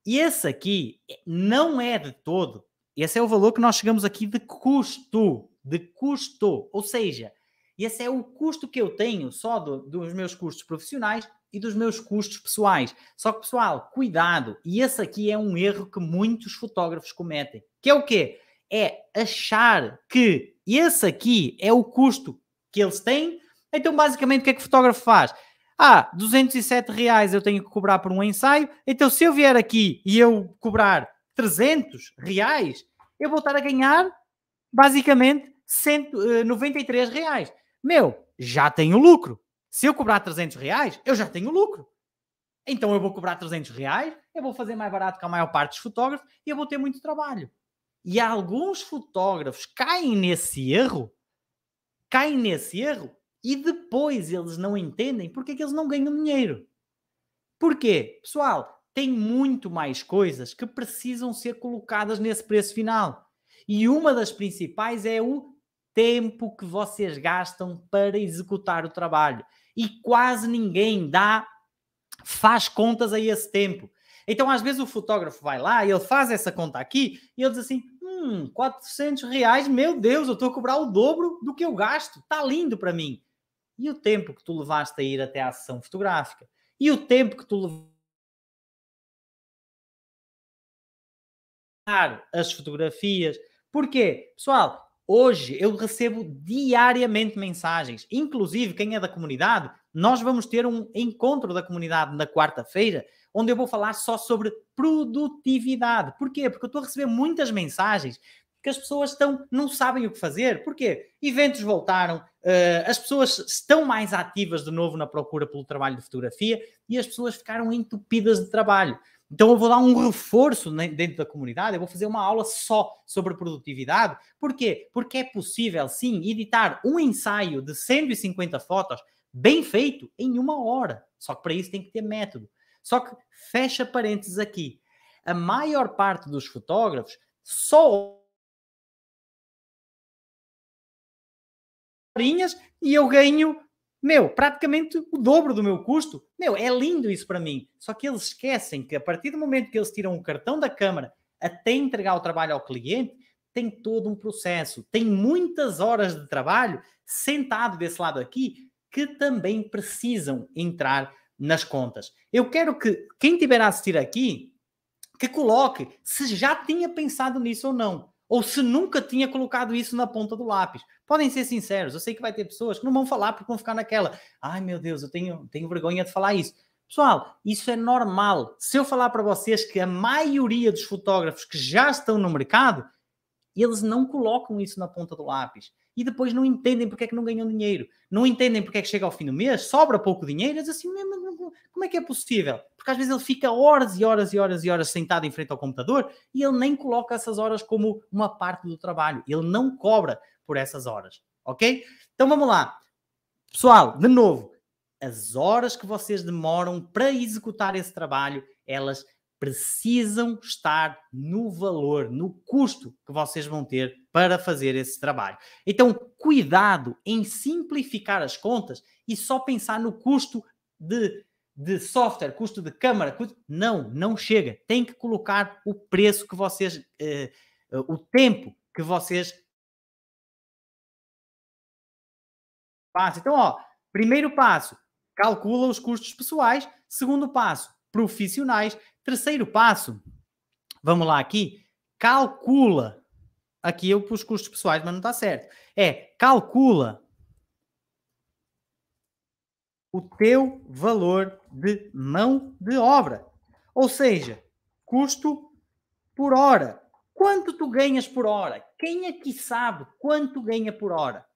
esse aqui eh, não é de todo esse é o valor que nós chegamos aqui de custo. De custo. Ou seja, esse é o custo que eu tenho só do, dos meus custos profissionais e dos meus custos pessoais. Só que, pessoal, cuidado. E esse aqui é um erro que muitos fotógrafos cometem. Que é o quê? É achar que esse aqui é o custo que eles têm. Então, basicamente, o que é que o fotógrafo faz? Ah, 207 reais eu tenho que cobrar por um ensaio. Então, se eu vier aqui e eu cobrar 300 reais, eu vou estar a ganhar basicamente 193 eh, reais. Meu, já tenho lucro. Se eu cobrar 300 reais, eu já tenho lucro. Então eu vou cobrar 300 reais, eu vou fazer mais barato que a maior parte dos fotógrafos e eu vou ter muito trabalho. E alguns fotógrafos caem nesse erro, caem nesse erro e depois eles não entendem porque é que eles não ganham dinheiro. Porquê? Pessoal, tem muito mais coisas que precisam ser colocadas nesse preço final. E uma das principais é o tempo que vocês gastam para executar o trabalho. E quase ninguém dá faz contas a esse tempo. Então, às vezes, o fotógrafo vai lá e ele faz essa conta aqui e ele diz assim: hum, 400 reais, meu Deus, eu estou a cobrar o dobro do que eu gasto, está lindo para mim. E o tempo que tu levaste a ir até a sessão fotográfica? E o tempo que tu levaste as fotografias. Porquê? Pessoal, hoje eu recebo diariamente mensagens, inclusive quem é da comunidade, nós vamos ter um encontro da comunidade na quarta-feira, onde eu vou falar só sobre produtividade. Porquê? Porque eu estou a receber muitas mensagens que as pessoas estão, não sabem o que fazer. Porquê? Eventos voltaram, uh, as pessoas estão mais ativas de novo na procura pelo trabalho de fotografia e as pessoas ficaram entupidas de trabalho. Então eu vou dar um reforço né, dentro da comunidade, eu vou fazer uma aula só sobre produtividade. Por quê? Porque é possível, sim, editar um ensaio de 150 fotos bem feito em uma hora. Só que para isso tem que ter método. Só que, fecha parênteses aqui, a maior parte dos fotógrafos só horinhas e eu ganho meu, praticamente o dobro do meu custo. Meu, é lindo isso para mim. Só que eles esquecem que a partir do momento que eles tiram o cartão da câmara até entregar o trabalho ao cliente, tem todo um processo, tem muitas horas de trabalho sentado desse lado aqui que também precisam entrar nas contas. Eu quero que quem tiver a assistir aqui que coloque se já tinha pensado nisso ou não ou se nunca tinha colocado isso na ponta do lápis. Podem ser sinceros, eu sei que vai ter pessoas que não vão falar porque vão ficar naquela. Ai meu Deus, eu tenho, tenho vergonha de falar isso. Pessoal, isso é normal. Se eu falar para vocês que a maioria dos fotógrafos que já estão no mercado, eles não colocam isso na ponta do lápis e depois não entendem porque é que não ganham dinheiro, não entendem porque é que chega ao fim do mês, sobra pouco dinheiro, eles assim, como é que é possível? Porque às vezes ele fica horas e horas e horas e horas sentado em frente ao computador e ele nem coloca essas horas como uma parte do trabalho, ele não cobra por essas horas, ok? Então vamos lá. Pessoal, de novo, as horas que vocês demoram para executar esse trabalho, elas precisam estar no valor, no custo que vocês vão ter para fazer esse trabalho. Então, cuidado em simplificar as contas e só pensar no custo de, de software, custo de câmara. Custo... Não, não chega. Tem que colocar o preço que vocês, eh, eh o tempo que vocês passam. Então, ó, primeiro passo, calcula os custos pessoais. Segundo passo, profissionais. Terceiro passo, vamos lá aqui, calcula. Aqui eu pus custos pessoais, mas não está certo. É, calcula o teu valor de mão de obra. Ou seja, custo por hora. Quanto tu ganhas por hora? Quem aqui é sabe quanto ganha por hora?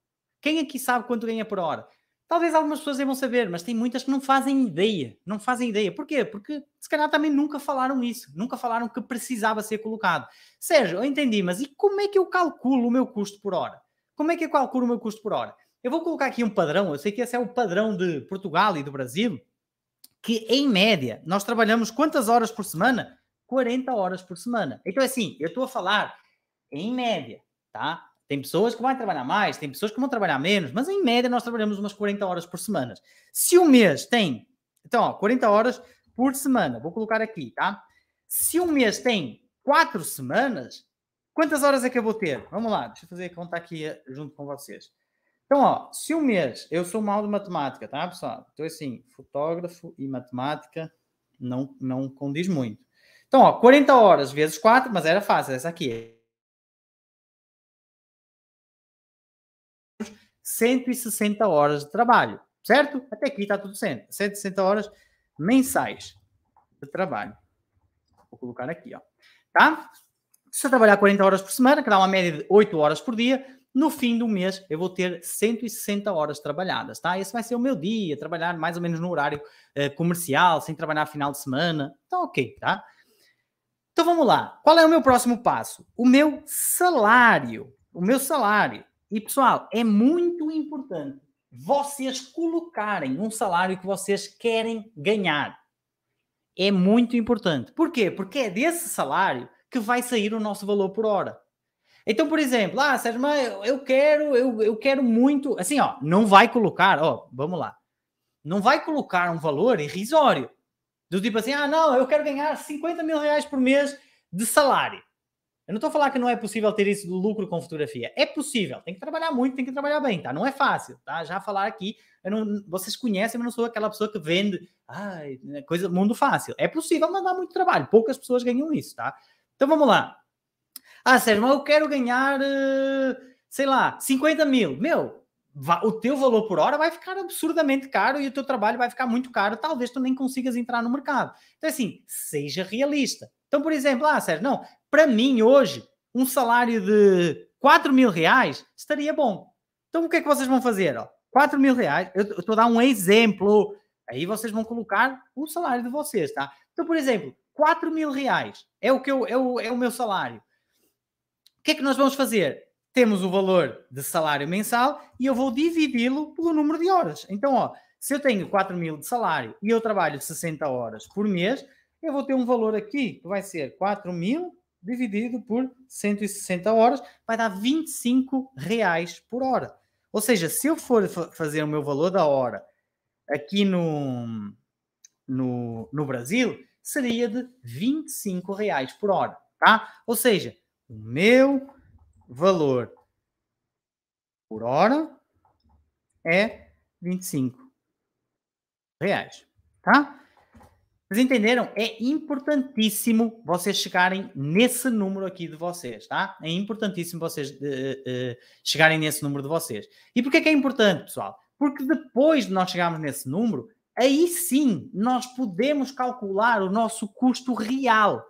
Quem aqui é sabe quanto ganha por hora? Talvez algumas pessoas devam saber, mas tem muitas que não fazem ideia. Não fazem ideia. Porquê? Porque se calhar também nunca falaram isso. Nunca falaram que precisava ser colocado. Sérgio, eu entendi, mas e como é que eu calculo o meu custo por hora? Como é que eu calculo o meu custo por hora? Eu vou colocar aqui um padrão. Eu sei que esse é o padrão de Portugal e do Brasil, que em média nós trabalhamos quantas horas por semana? 40 horas por semana. Então, é assim, eu estou a falar em média, tá? Tem pessoas que vão trabalhar mais, tem pessoas que vão trabalhar menos, mas em média nós trabalhamos umas 40 horas por semana. Se um mês tem, então, ó, 40 horas por semana, vou colocar aqui, tá? Se um mês tem 4 semanas, quantas horas é que eu vou ter? Vamos lá, deixa eu fazer a conta aqui eh, junto com vocês. Então, ó, se um mês, eu sou mal de matemática, tá, pessoal? Então, assim, fotógrafo e matemática não, não condiz muito. Então, ó, 40 horas vezes 4, mas era fácil, essa aqui 160 horas de trabalho, certo? Até aqui está tudo certo. 160 horas mensais de trabalho. Vou colocar aqui, ó. Tá? Se eu trabalhar 40 horas por semana, que dá uma média de 8 horas por dia, no fim do mês eu vou ter 160 horas trabalhadas, tá? Esse vai ser o meu dia, trabalhar mais ou menos no horário eh, comercial, sem trabalhar final de semana. Então, ok, tá? Então vamos lá. Qual é o meu próximo passo? O meu salário. O meu salário. E pessoal, é muito importante vocês colocarem um salário que vocês querem ganhar. É muito importante. quê? Porque é desse salário que vai sair o nosso valor por hora. Então, por exemplo, ah, Sérgio, mas eu quero, eu, eu quero muito. Assim, ó, não vai colocar, ó, vamos lá. Não vai colocar um valor irrisório. Do tipo assim, ah, não, eu quero ganhar 50 mil reais por mês de salário. Eu não estou a falar que não é possível ter isso do lucro com fotografia. É possível, tem que trabalhar muito, tem que trabalhar bem, tá? Não é fácil, tá? Já falar aqui, não, vocês conhecem, mas não sou aquela pessoa que vende, ai, né", coisa, mundo fácil. É possível, mas dá muito trabalho. Poucas pessoas ganham isso, tá? Então vamos lá. Ah, Sérgio, mas eu quero ganhar, eh, sei lá, 50 mil. Meu, o teu valor por hora vai ficar absurdamente caro e o teu trabalho vai ficar muito caro. Talvez tu nem consigas entrar no mercado. Então, é assim, seja realista. Então, por exemplo, ah, Sérgio, não, para mim hoje, um salário de 4 mil reais estaria bom. Então, o que é que vocês vão fazer? Ó, 4 mil reais, eu estou a dar um exemplo. Aí vocês vão colocar o salário de vocês, tá? Então, por exemplo, 4 mil reais é o, que eu, é, o, é o meu salário. O que é que nós vamos fazer? Temos o valor de salário mensal e eu vou dividi-lo pelo número de horas. Então, ó, se eu tenho 4 mil de salário e eu trabalho 60 horas por mês, eu vou ter um valor aqui que vai ser 4 mil dividido por 160 horas, vai dar 25 reais por hora. Ou seja, se eu for fazer o meu valor da hora aqui no, no, no Brasil, seria de 25 reais por hora, tá? Ou seja, o meu valor por hora é 25 reais, tá? Vocês entenderam? É importantíssimo vocês chegarem nesse número aqui de vocês, tá? É importantíssimo vocês de, eh, de, eh, de eh, chegarem nesse número de vocês. E porquê que é importante, pessoal? Porque depois de nós chegarmos nesse número, aí sim nós podemos calcular o nosso custo real.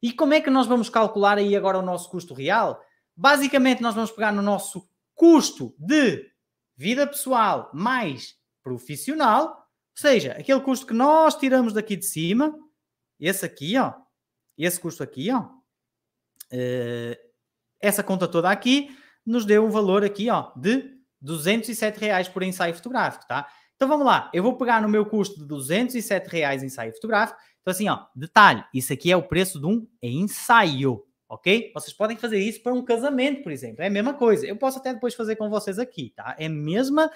E como é que nós vamos calcular aí agora o nosso custo real? Basicamente, nós vamos pegar no nosso custo de vida pessoal mais profissional ou seja, aquele custo que nós tiramos daqui de cima, esse aqui, ó, esse custo aqui, ó, eh, essa conta toda aqui, nos deu um valor aqui, ó, de 207 reais por ensaio fotográfico, tá? Então vamos lá, eu vou pegar no meu custo de 207 reais ensaio fotográfico. Então assim, ó, detalhe, isso aqui é o preço de um ensaio, ok? Vocês podem fazer isso para um casamento, por exemplo, é a mesma coisa. Eu posso até depois fazer com vocês aqui, tá? É a mesma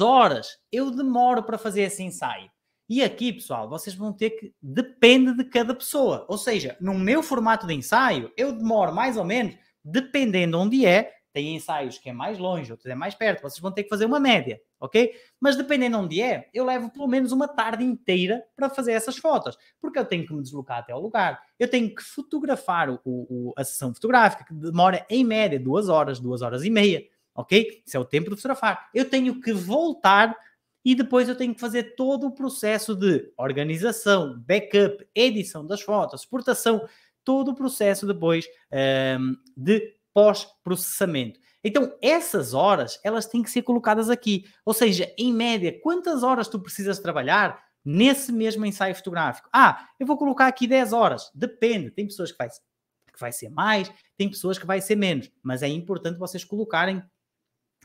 horas. Eu demoro para fazer esse ensaio. E aqui, pessoal, vocês vão ter que. Depende de cada pessoa. Ou seja, no meu formato de ensaio, eu demoro mais ou menos, dependendo onde é. Tem ensaios que é mais longe, outros é mais perto. Vocês vão ter que fazer uma média, ok? Mas dependendo onde é, eu levo pelo menos uma tarde inteira para fazer essas fotos, porque eu tenho que me deslocar até ao lugar. Eu tenho que fotografar o, o a sessão fotográfica, que demora em média duas horas, duas horas e meia ok? Isso é o tempo de fotografar. Eu tenho que voltar e depois eu tenho que fazer todo o processo de organização, backup, edição das fotos, exportação, todo o processo depois um, ehm, de pós-processamento. Então, essas horas, elas têm que ser colocadas aqui. Ou seja, em média, quantas horas tu precisas trabalhar nesse mesmo ensaio fotográfico? Ah, eu vou colocar aqui 10 horas. Depende. Tem pessoas que vai, que vai ser mais, tem pessoas que vai ser menos. Mas é importante vocês colocarem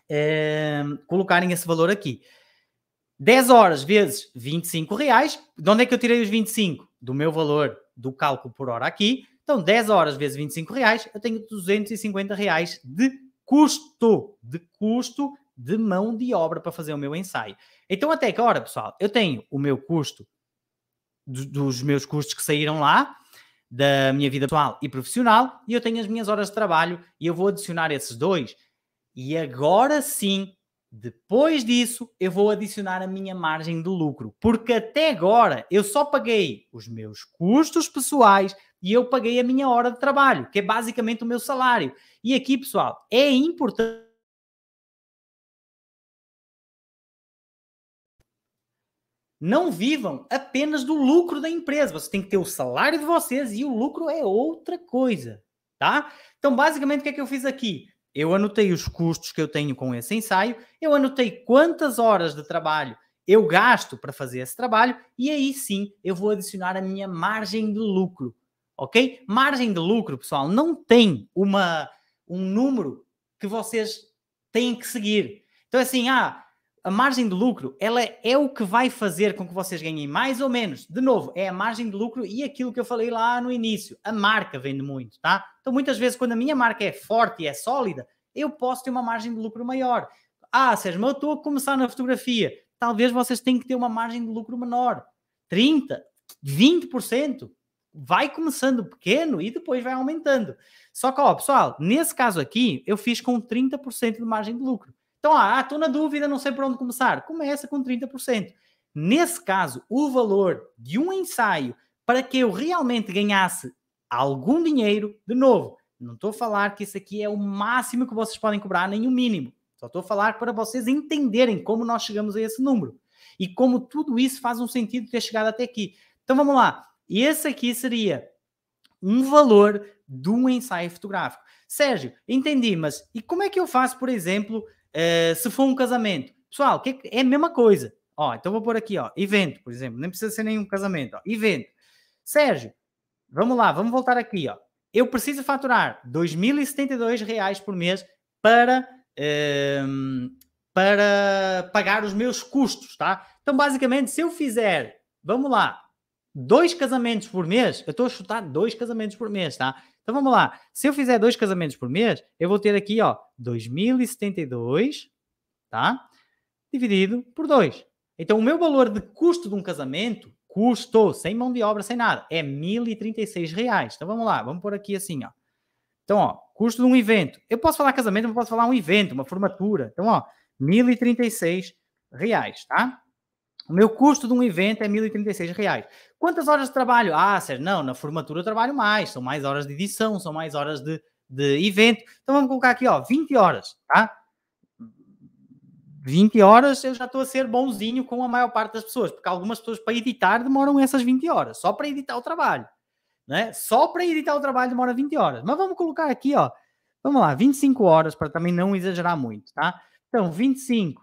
é, colocarem esse valor aqui. 10 horas vezes 25 reais. De onde é que eu tirei os 25? Do meu valor do cálculo por hora aqui. Então, 10 horas vezes 25 reais, eu tenho 250 reais de custo, de custo de mão de obra para fazer o meu ensaio. Então, até que hora, pessoal? Eu tenho o meu custo dos meus custos que saíram lá, da minha vida pessoal e profissional, e eu tenho as minhas horas de trabalho, e eu vou adicionar esses dois e agora sim, depois disso, eu vou adicionar a minha margem de lucro, porque até agora eu só paguei os meus custos pessoais e eu paguei a minha hora de trabalho, que é basicamente o meu salário. E aqui, pessoal, é importante. Não vivam apenas do lucro da empresa. Você tem que ter o salário de vocês e o lucro é outra coisa, tá? Então, basicamente, o que é que eu fiz aqui? Eu anotei os custos que eu tenho com esse ensaio, eu anotei quantas horas de trabalho eu gasto para fazer esse trabalho e aí sim eu vou adicionar a minha margem de lucro, ok? Margem de lucro, pessoal, não tem uma, um número que vocês têm que seguir. Então, é assim, ah, a margem de lucro, ela é o que vai fazer com que vocês ganhem mais ou menos. De novo, é a margem de lucro e aquilo que eu falei lá no início. A marca vende muito, tá? Então, muitas vezes, quando a minha marca é forte e é sólida, eu posso ter uma margem de lucro maior. Ah, Sérgio, mas eu estou a começar na fotografia. Talvez vocês tenham que ter uma margem de lucro menor. 30, 20%. Vai começando pequeno e depois vai aumentando. Só que, ó, pessoal, nesse caso aqui, eu fiz com 30% de margem de lucro. Então, ah, estou na dúvida, não sei por onde começar. Começa com 30%. Nesse caso, o valor de um ensaio para que eu realmente ganhasse algum dinheiro, de novo, não estou a falar que isso aqui é o máximo que vocês podem cobrar, nem o mínimo. Só estou a falar para vocês entenderem como nós chegamos a esse número e como tudo isso faz um sentido ter chegado até aqui. Então vamos lá. Esse aqui seria um valor de um ensaio fotográfico. Sérgio, entendi, mas e como é que eu faço, por exemplo, eh, se for um casamento, pessoal, é que é, a mesma coisa. Ó, então vou pôr aqui, ó, evento, por exemplo, nem precisa ser nenhum casamento, ó, evento. Sérgio, vamos lá, vamos voltar aqui, ó. Eu preciso faturar 2.072 reais por mês para um, ehm, para pagar os meus custos, tá? Então, basicamente, se eu fizer, vamos lá, dois casamentos por mês, eu estou a chutar dois casamentos por mês, tá? Então vamos lá. Se eu fizer dois casamentos por mês, eu vou ter aqui, ó, 2072, tá? Dividido por 2. Então o meu valor de custo de um casamento, custo, sem mão de obra, sem nada, é 1036 reais. Então vamos lá, vamos pôr aqui assim, ó. Então, ó, custo de um evento. Eu posso falar casamento, mas posso falar um evento, uma formatura. Então, ó, 1036 reais, tá? O meu custo de um evento é 1.036 reais. Quantas horas de trabalho? Ah, Sérgio, não, na formatura eu trabalho mais, são mais horas de edição, são mais horas de, de evento. Então vamos colocar aqui, ó, 20 horas, tá? 20 horas eu já estou a ser bonzinho com a maior parte das pessoas, porque algumas pessoas para editar demoram essas 20 horas, só para editar o trabalho. Né? Só para editar o trabalho demora 20 horas. Mas vamos colocar aqui, ó, vamos lá, 25 horas para também não exagerar muito, tá? Então, 25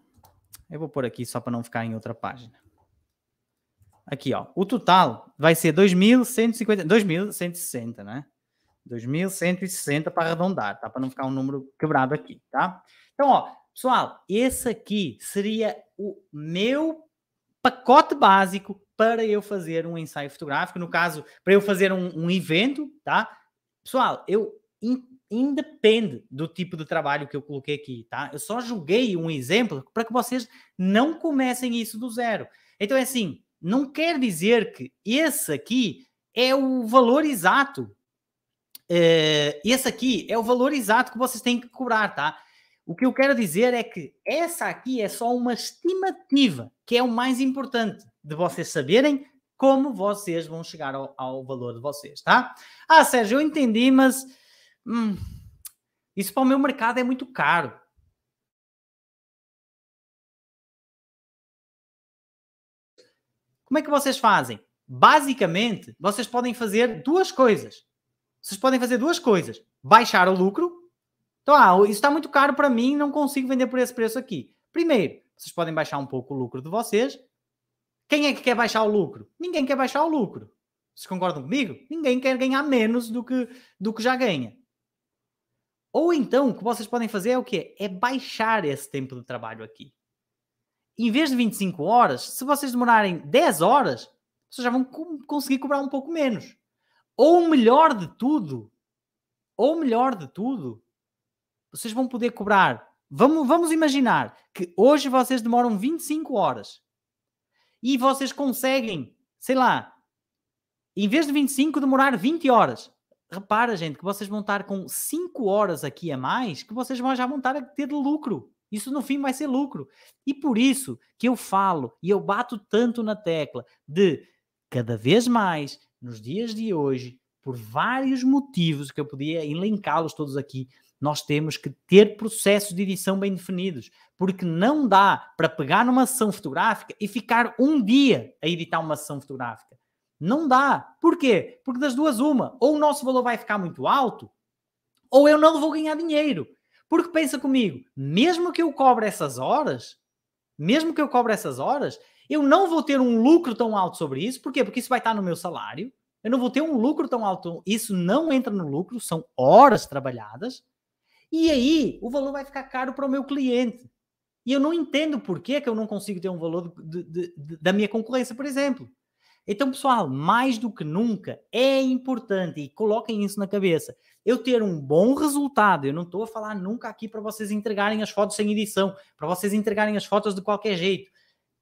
Eu vou pôr aqui só para não ficar em outra página. Aqui, ó. O total vai ser 2.150, 2.160, né? 2.160 para arredondar, tá? Para não ficar um número quebrado aqui, tá? Então, ó, pessoal, esse aqui seria o meu pacote básico para eu fazer um ensaio fotográfico, no caso, para eu fazer um, um evento, tá? Pessoal, eu independe do tipo de trabalho que eu coloquei aqui, tá? Eu só julguei um exemplo para que vocês não comecem isso do zero. Então é assim, não quer dizer que esse aqui é o valor exato. Uh, esse aqui é o valor exato que vocês têm que cobrar, tá? O que eu quero dizer é que essa aqui é só uma estimativa, que é o mais importante de vocês saberem como vocês vão chegar ao, ao valor de vocês, tá? Ah, Sérgio, eu entendi, mas hum, isso para o meu mercado é muito caro. Como é que vocês fazem? Basicamente, vocês podem fazer duas coisas. Vocês podem fazer duas coisas. Baixar o lucro. Então, ah, isso está muito caro para mim, não consigo vender por esse preço aqui. Primeiro, vocês podem baixar um pouco o lucro de vocês. Quem é que quer baixar o lucro? Ninguém quer baixar o lucro. Vocês concordam comigo? Ninguém quer ganhar menos do que, do que já ganha. Ou então, o que vocês podem fazer é o quê? É baixar esse tempo de trabalho aqui. Em vez de 25 horas, se vocês demorarem 10 horas, vocês já vão conseguir cobrar um pouco menos. Ou melhor de tudo, ou melhor de tudo, vocês vão poder cobrar. Vamos, vamos imaginar que hoje vocês demoram 25 horas e vocês conseguem, sei lá, em vez de 25, demorar 20 horas repara, gente, que vocês vão estar com 5 horas aqui a mais, que vocês vão já montar a ter de lucro. Isso no fim vai ser lucro. E por isso que eu falo e eu bato tanto na tecla de cada vez mais, nos dias de hoje, por vários motivos que eu podia elencá-los todos aqui, nós temos que ter processos de edição bem definidos, porque não dá para pegar numa ação fotográfica e ficar um dia a editar uma ação fotográfica. Não dá. Por quê? Porque das duas, uma, ou o nosso valor vai ficar muito alto, ou eu não vou ganhar dinheiro. Porque pensa comigo, mesmo que eu cobre essas horas, mesmo que eu cobre essas horas, eu não vou ter um lucro tão alto sobre isso. Por quê? Porque isso vai estar no meu salário. Eu não vou ter um lucro tão alto. Isso não entra no lucro, são horas trabalhadas. E aí, o valor vai ficar caro para o meu cliente. E eu não entendo por que, eu não consigo ter um valor de, de, de, da minha concorrência, por exemplo. Então, pessoal, mais do que nunca é importante e coloquem isso na cabeça. Eu ter um bom resultado, eu não estou a falar nunca aqui para vocês entregarem as fotos sem edição, para vocês entregarem as fotos de qualquer jeito.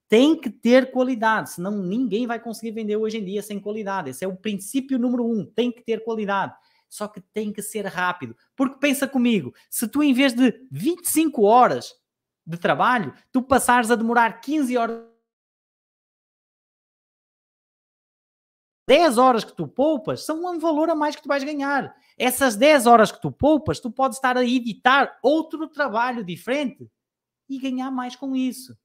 Tem que ter qualidade, senão ninguém vai conseguir vender hoje em dia sem qualidade. Esse é o princípio número um: tem que ter qualidade só que tem que ser rápido. Porque pensa comigo, se tu em vez de 25 horas de trabalho, tu passares a demorar 15 horas 10 horas que tu poupas são um valor a mais que tu vais ganhar. Essas 10 horas que tu poupas, tu podes estar a editar outro trabalho diferente e ganhar mais com isso.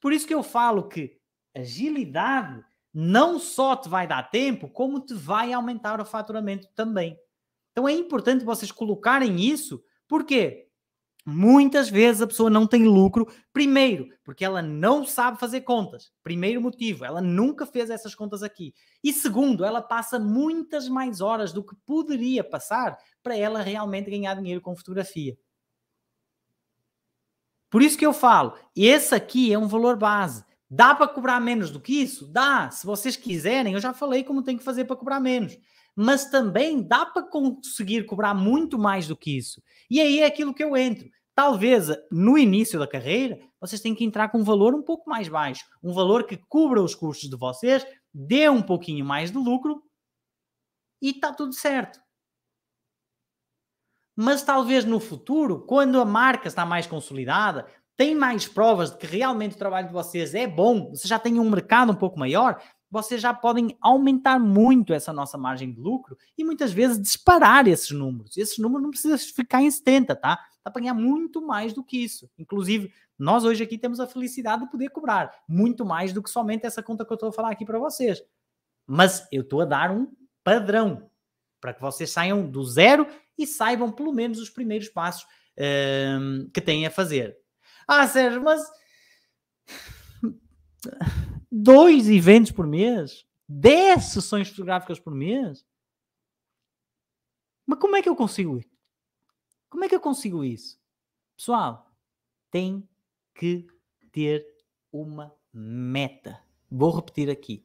Por isso que eu falo que agilidade não só te vai dar tempo, como te vai aumentar o faturamento também. Então é importante vocês colocarem isso, porque Muitas vezes a pessoa não tem lucro, primeiro, porque ela não sabe fazer contas. Primeiro motivo, ela nunca fez essas contas aqui. E segundo, ela passa muitas mais horas do que poderia passar para ela realmente ganhar dinheiro com fotografia. Por isso que eu falo, esse aqui é um valor base. Dá para cobrar menos do que isso? Dá. Se vocês quiserem, eu já falei como tem que fazer para cobrar menos mas também dá para conseguir cobrar muito mais do que isso. E aí é aquilo que eu entro. Talvez no início da carreira vocês têm que entrar com um valor um pouco mais baixo, um valor que cubra os custos de vocês, dê um pouquinho mais de lucro e está tudo certo. Mas talvez no futuro, quando a marca está mais consolidada, tem mais provas de que realmente o trabalho de vocês é bom, você já tem um mercado um pouco maior, vocês já podem aumentar muito essa nossa margem de lucro e muitas vezes disparar esses números. Esses números não precisam ficar em 70, tá? Dá para ganhar muito mais do que isso. Inclusive, nós hoje aqui temos a felicidade de poder cobrar muito mais do que somente essa conta que eu estou a falar aqui para vocês. Mas eu estou a dar um padrão para que vocês saiam do zero e saibam pelo menos os primeiros passos um, ehm, que têm a fazer. Ah, Sérgio, mas dois eventos por mês, dez sessões fotográficas por mês. Mas como é que eu consigo isso? Como é que eu consigo isso? Pessoal, tem que ter uma meta. Vou repetir aqui.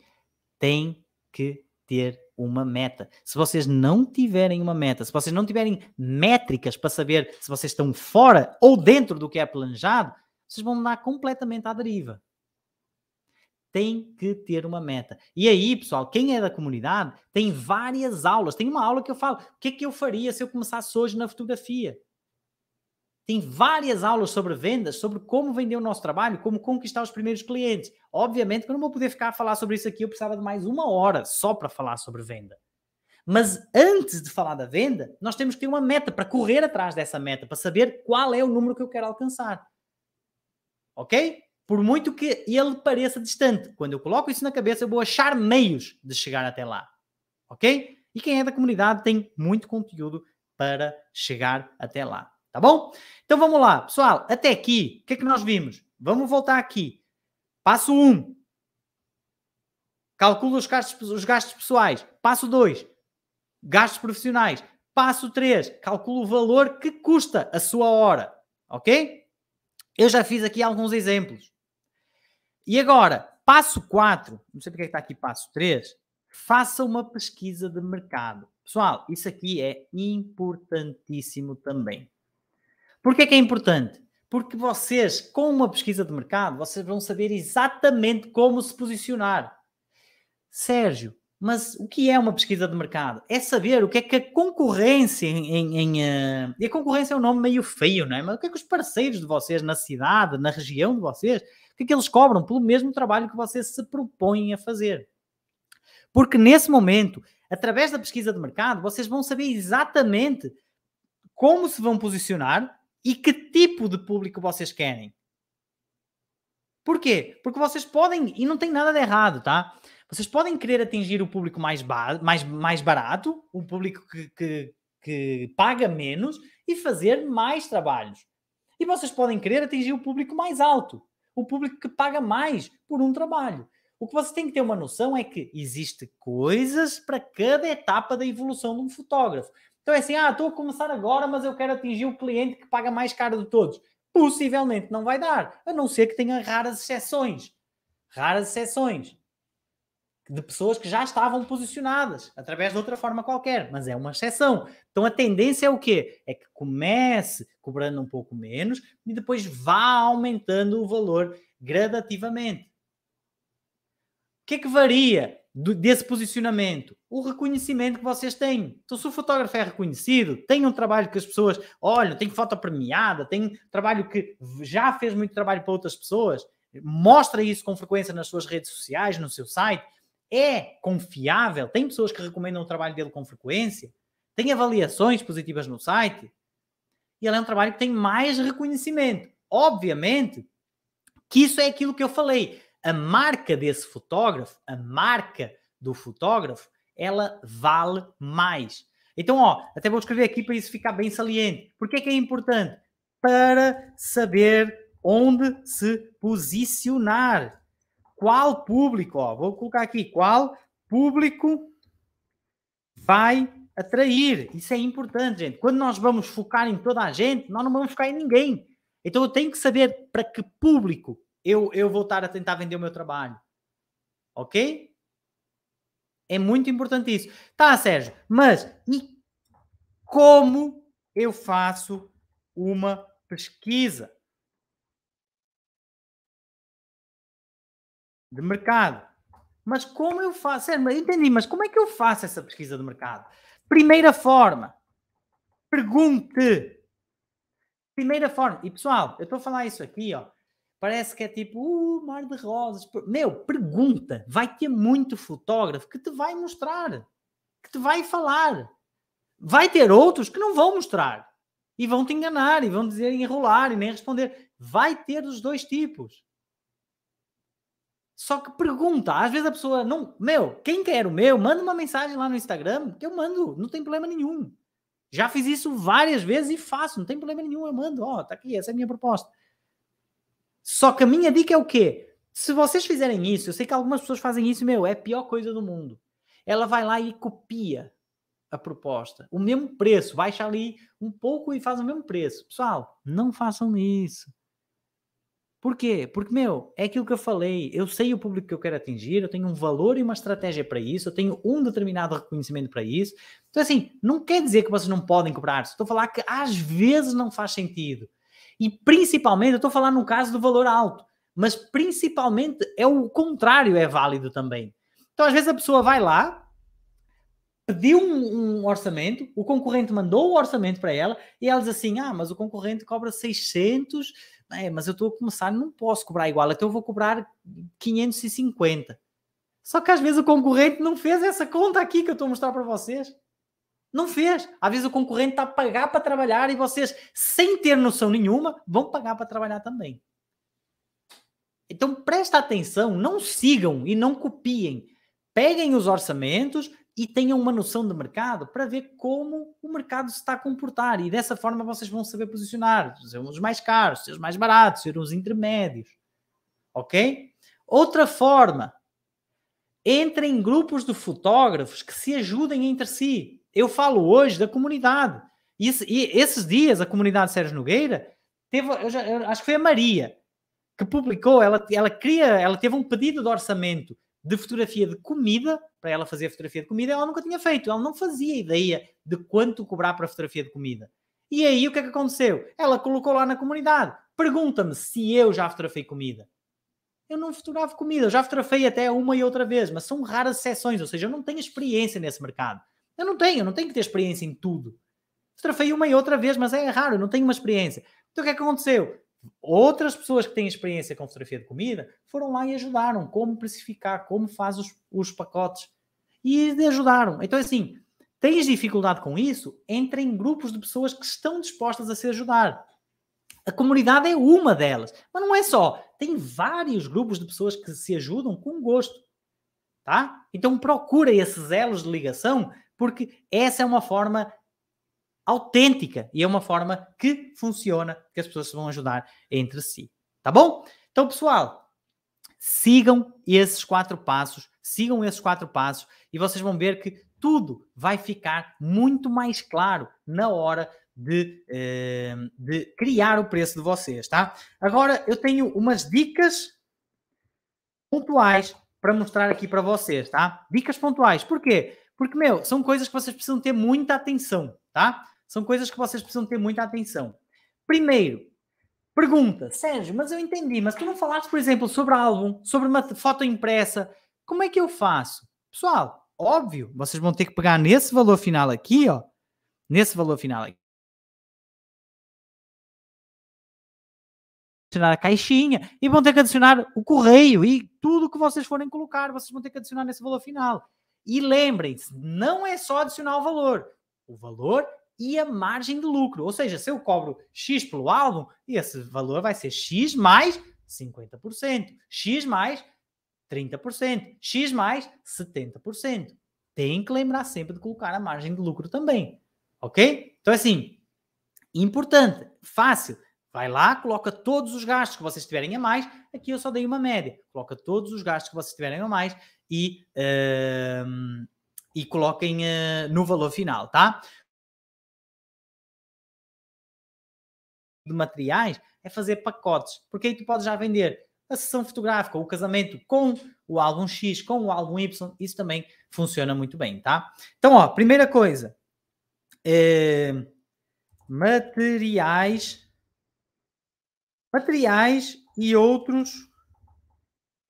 Tem que ter uma meta. Se vocês não tiverem uma meta, se vocês não tiverem métricas para saber se vocês estão fora ou dentro do que é planejado, vocês vão andar completamente à deriva tem que ter uma meta. E aí, pessoal, quem é da comunidade tem várias aulas. Tem uma aula que eu falo: o que é que eu faria se eu começasse hoje na fotografia? Tem várias aulas sobre vendas, sobre como vender o nosso trabalho, como conquistar os primeiros clientes. Obviamente que eu não vou poder ficar a falar sobre isso aqui, eu precisava de mais uma hora só para falar sobre venda. Mas antes de falar da venda, nós temos que ter uma meta para correr atrás dessa meta, para saber qual é o número que eu quero alcançar. Ok? por muito que ele pareça distante. Quando eu coloco isso na cabeça, eu vou achar meios de chegar até lá. Ok? E quem é da comunidade tem muito conteúdo para chegar até lá. Tá bom? Então vamos lá, pessoal. Até aqui, o que é que nós vimos? Vamos voltar aqui. Passo 1. Um, calcula os gastos, os gastos pessoais. Passo 2. Gastos profissionais. Passo 3. Calcula o valor que custa a sua hora. Ok? Eu já fiz aqui alguns exemplos. E agora, passo 4, não sei porque é que está aqui passo 3, faça uma pesquisa de mercado. Pessoal, isso aqui é importantíssimo também. Porquê é que é importante? Porque vocês, com uma pesquisa de mercado, vocês vão saber exatamente como se posicionar. Sérgio, mas o que é uma pesquisa de mercado? É saber o que é que a concorrência em. em, eh, e a concorrência é um nome meio feio, não é? Mas o que é que os parceiros de vocês na cidade, na região de vocês, o que é que eles cobram pelo mesmo trabalho que vocês se propõem a fazer? Porque nesse momento, através da pesquisa de mercado, vocês vão saber exatamente como se vão posicionar e que tipo de público vocês querem. Porquê? Porque vocês podem, e não tem nada de errado, tá? Vocês podem querer atingir o público mais, ba mais, mais barato, o público que, que, que paga menos e fazer mais trabalhos. E vocês podem querer atingir o público mais alto, o público que paga mais por um trabalho. O que você tem que ter uma noção é que existe coisas para cada etapa da evolução de um fotógrafo. Então é assim, ah, estou a começar agora, mas eu quero atingir o cliente que paga mais caro de todos. Possivelmente não vai dar, a não ser que tenha raras exceções. Raras exceções de pessoas que já estavam posicionadas através de outra forma qualquer, mas é uma exceção. Então a tendência é o quê? É que comece cobrando um pouco menos e depois vá aumentando o valor gradativamente. O que é que varia do, desse posicionamento? O reconhecimento que vocês têm. Então, se o fotógrafo é reconhecido, tem um trabalho que as pessoas olham, tem foto premiada, tem trabalho que já fez muito trabalho para outras pessoas, mostra isso com frequência nas suas redes sociais, no seu site é confiável? Tem pessoas que recomendam o trabalho dele com frequência? Tem avaliações positivas no site? E ele é um trabalho que tem mais reconhecimento. Obviamente que isso é aquilo que eu falei. A marca desse fotógrafo, a marca do fotógrafo, ela vale mais. Então, ó, até vou escrever aqui para isso ficar bem saliente. Por que é que é importante? Para saber onde se posicionar qual público, ó, vou colocar aqui, qual público vai atrair. Isso é importante, gente. Quando nós vamos focar em toda a gente, nós não vamos focar em ninguém. Então eu tenho que saber para que público eu, eu vou estar a tentar vender o meu trabalho. Ok? É muito importante isso. Tá, Sérgio, mas e como eu faço uma pesquisa? de mercado. Mas como eu faço? Sério, entendi, mas como é que eu faço essa pesquisa de mercado? Primeira forma, pergunte. Primeira forma, e pessoal, eu estou a falar isso aqui, ó. Parece que é tipo, uh, mar de rosas. Meu, pergunta. Vai ter muito fotógrafo que te vai mostrar, que te vai falar. Vai ter outros que não vão mostrar e vão te enganar e vão dizer enrolar e nem responder. Vai ter dos dois tipos. Só que pergunta, às vezes a pessoa não, meu, quem quer o meu, manda uma mensagem lá no Instagram, que eu mando, não tem problema nenhum. Já fiz isso várias vezes e faço, não tem problema nenhum, eu mando, ó, oh, tá aqui, essa é a minha proposta. Só que a minha dica é o quê? Se vocês fizerem isso, eu sei que algumas pessoas fazem isso, meu, é a pior coisa do mundo. Ela vai lá e copia a proposta, o mesmo preço, baixa ali um pouco e faz o mesmo preço. Pessoal, não façam isso. Por quê? Porque, meu, é aquilo que eu falei. Eu sei o público que eu quero atingir, eu tenho um valor e uma estratégia para isso, eu tenho um determinado reconhecimento para isso. Então, assim, não quer dizer que vocês não podem cobrar. Estou a falar que às vezes não faz sentido. E principalmente, eu estou a falar no caso do valor alto, mas principalmente é o contrário, é válido também. Então, às vezes a pessoa vai lá, pediu um, um, orçamento, o concorrente mandou o orçamento para ela e ela diz assim: Ah, mas o concorrente cobra 600 é, mas eu estou a começar não posso cobrar igual, então eu vou cobrar 550. Só que às vezes o concorrente não fez essa conta aqui que eu estou a mostrar para vocês. Não fez. Às vezes o concorrente está a pagar para trabalhar e vocês, sem ter noção nenhuma, vão pagar para trabalhar também. Então presta atenção, não sigam e não copiem. Peguem os orçamentos, e tenham uma noção de mercado para ver como o mercado se está a comportar. E dessa forma vocês vão saber posicionar, ser os mais caros, ser os mais baratos, ser uns intermédios. Ok? Outra forma, entrem em grupos de fotógrafos que se ajudem entre si. Eu falo hoje da comunidade. E, esse, e esses dias, a comunidade Sérgio Nogueira teve, eu já, eu acho que foi a Maria que publicou, ela, ela, ela teve um pedido de orçamento de fotografia de comida, para ela fazer fotografia de comida, ela nunca tinha feito, ela não fazia ideia de quanto cobrar para fotografia de comida. E aí o que é que aconteceu? Ela colocou lá na comunidade: pergunta-me se eu já fotografei comida. Eu não fotografo comida, eu já fotografei até uma e outra vez, mas são raras exceções, ou seja, eu não tenho experiência nesse mercado. Eu não tenho, eu não tenho que ter experiência em tudo. Fotografei uma e outra vez, mas é raro, eu não tenho uma experiência. Então o que é que aconteceu? outras pessoas que têm experiência com fotografia de comida foram lá e ajudaram como precificar, como faz os, os pacotes e ajudaram. Então, assim, tens dificuldade com isso? Entra em grupos de pessoas que estão dispostas a se ajudar. A comunidade é uma delas, mas não é só. Tem vários grupos de pessoas que se ajudam com gosto, tá? Então procura esses elos de ligação, porque essa é uma forma autêntica e é uma forma que funciona, que as pessoas se vão ajudar entre si. Tá bom? Então, pessoal, sigam esses quatro passos, sigam esses quatro passos e vocês vão ver que tudo vai ficar muito mais claro na hora de, eh, de criar o preço de vocês, tá? Agora eu tenho umas dicas pontuais para mostrar aqui para vocês, tá? Dicas pontuais. Por quê? Porque, meu, são coisas que vocês precisam ter muita atenção, tá? São coisas que vocês precisam ter muita atenção. Primeiro, pergunta, Sérgio, mas eu entendi, mas tu não falaste, por exemplo, sobre álbum, sobre uma foto impressa, como é que eu faço? Pessoal, óbvio, vocês vão ter que pegar nesse valor final aqui, ó, nesse valor final aqui. Adicionar a caixinha e vão ter que adicionar o correio e tudo que vocês forem colocar, vocês vão ter que adicionar nesse valor final. E lembrem-se, não é só adicionar o valor. O valor e a margem de lucro. Ou seja, se eu cobro X pelo álbum, esse valor vai ser X mais 50%, X mais 30%, X mais 70%. Tem que lembrar sempre de colocar a margem de lucro também. Ok? Então, assim, importante, fácil. Vai lá, coloca todos os gastos que vocês tiverem a mais. Aqui eu só dei uma média. Coloca todos os gastos que vocês tiverem a mais e, uh, e coloquem uh, no valor final, tá? de materiais é fazer pacotes, porque aí tu podes já vender a sessão fotográfica, o casamento com o álbum X, com o álbum Y, isso também funciona muito bem, tá? Então, ó, primeira coisa, é, materiais, materiais e outros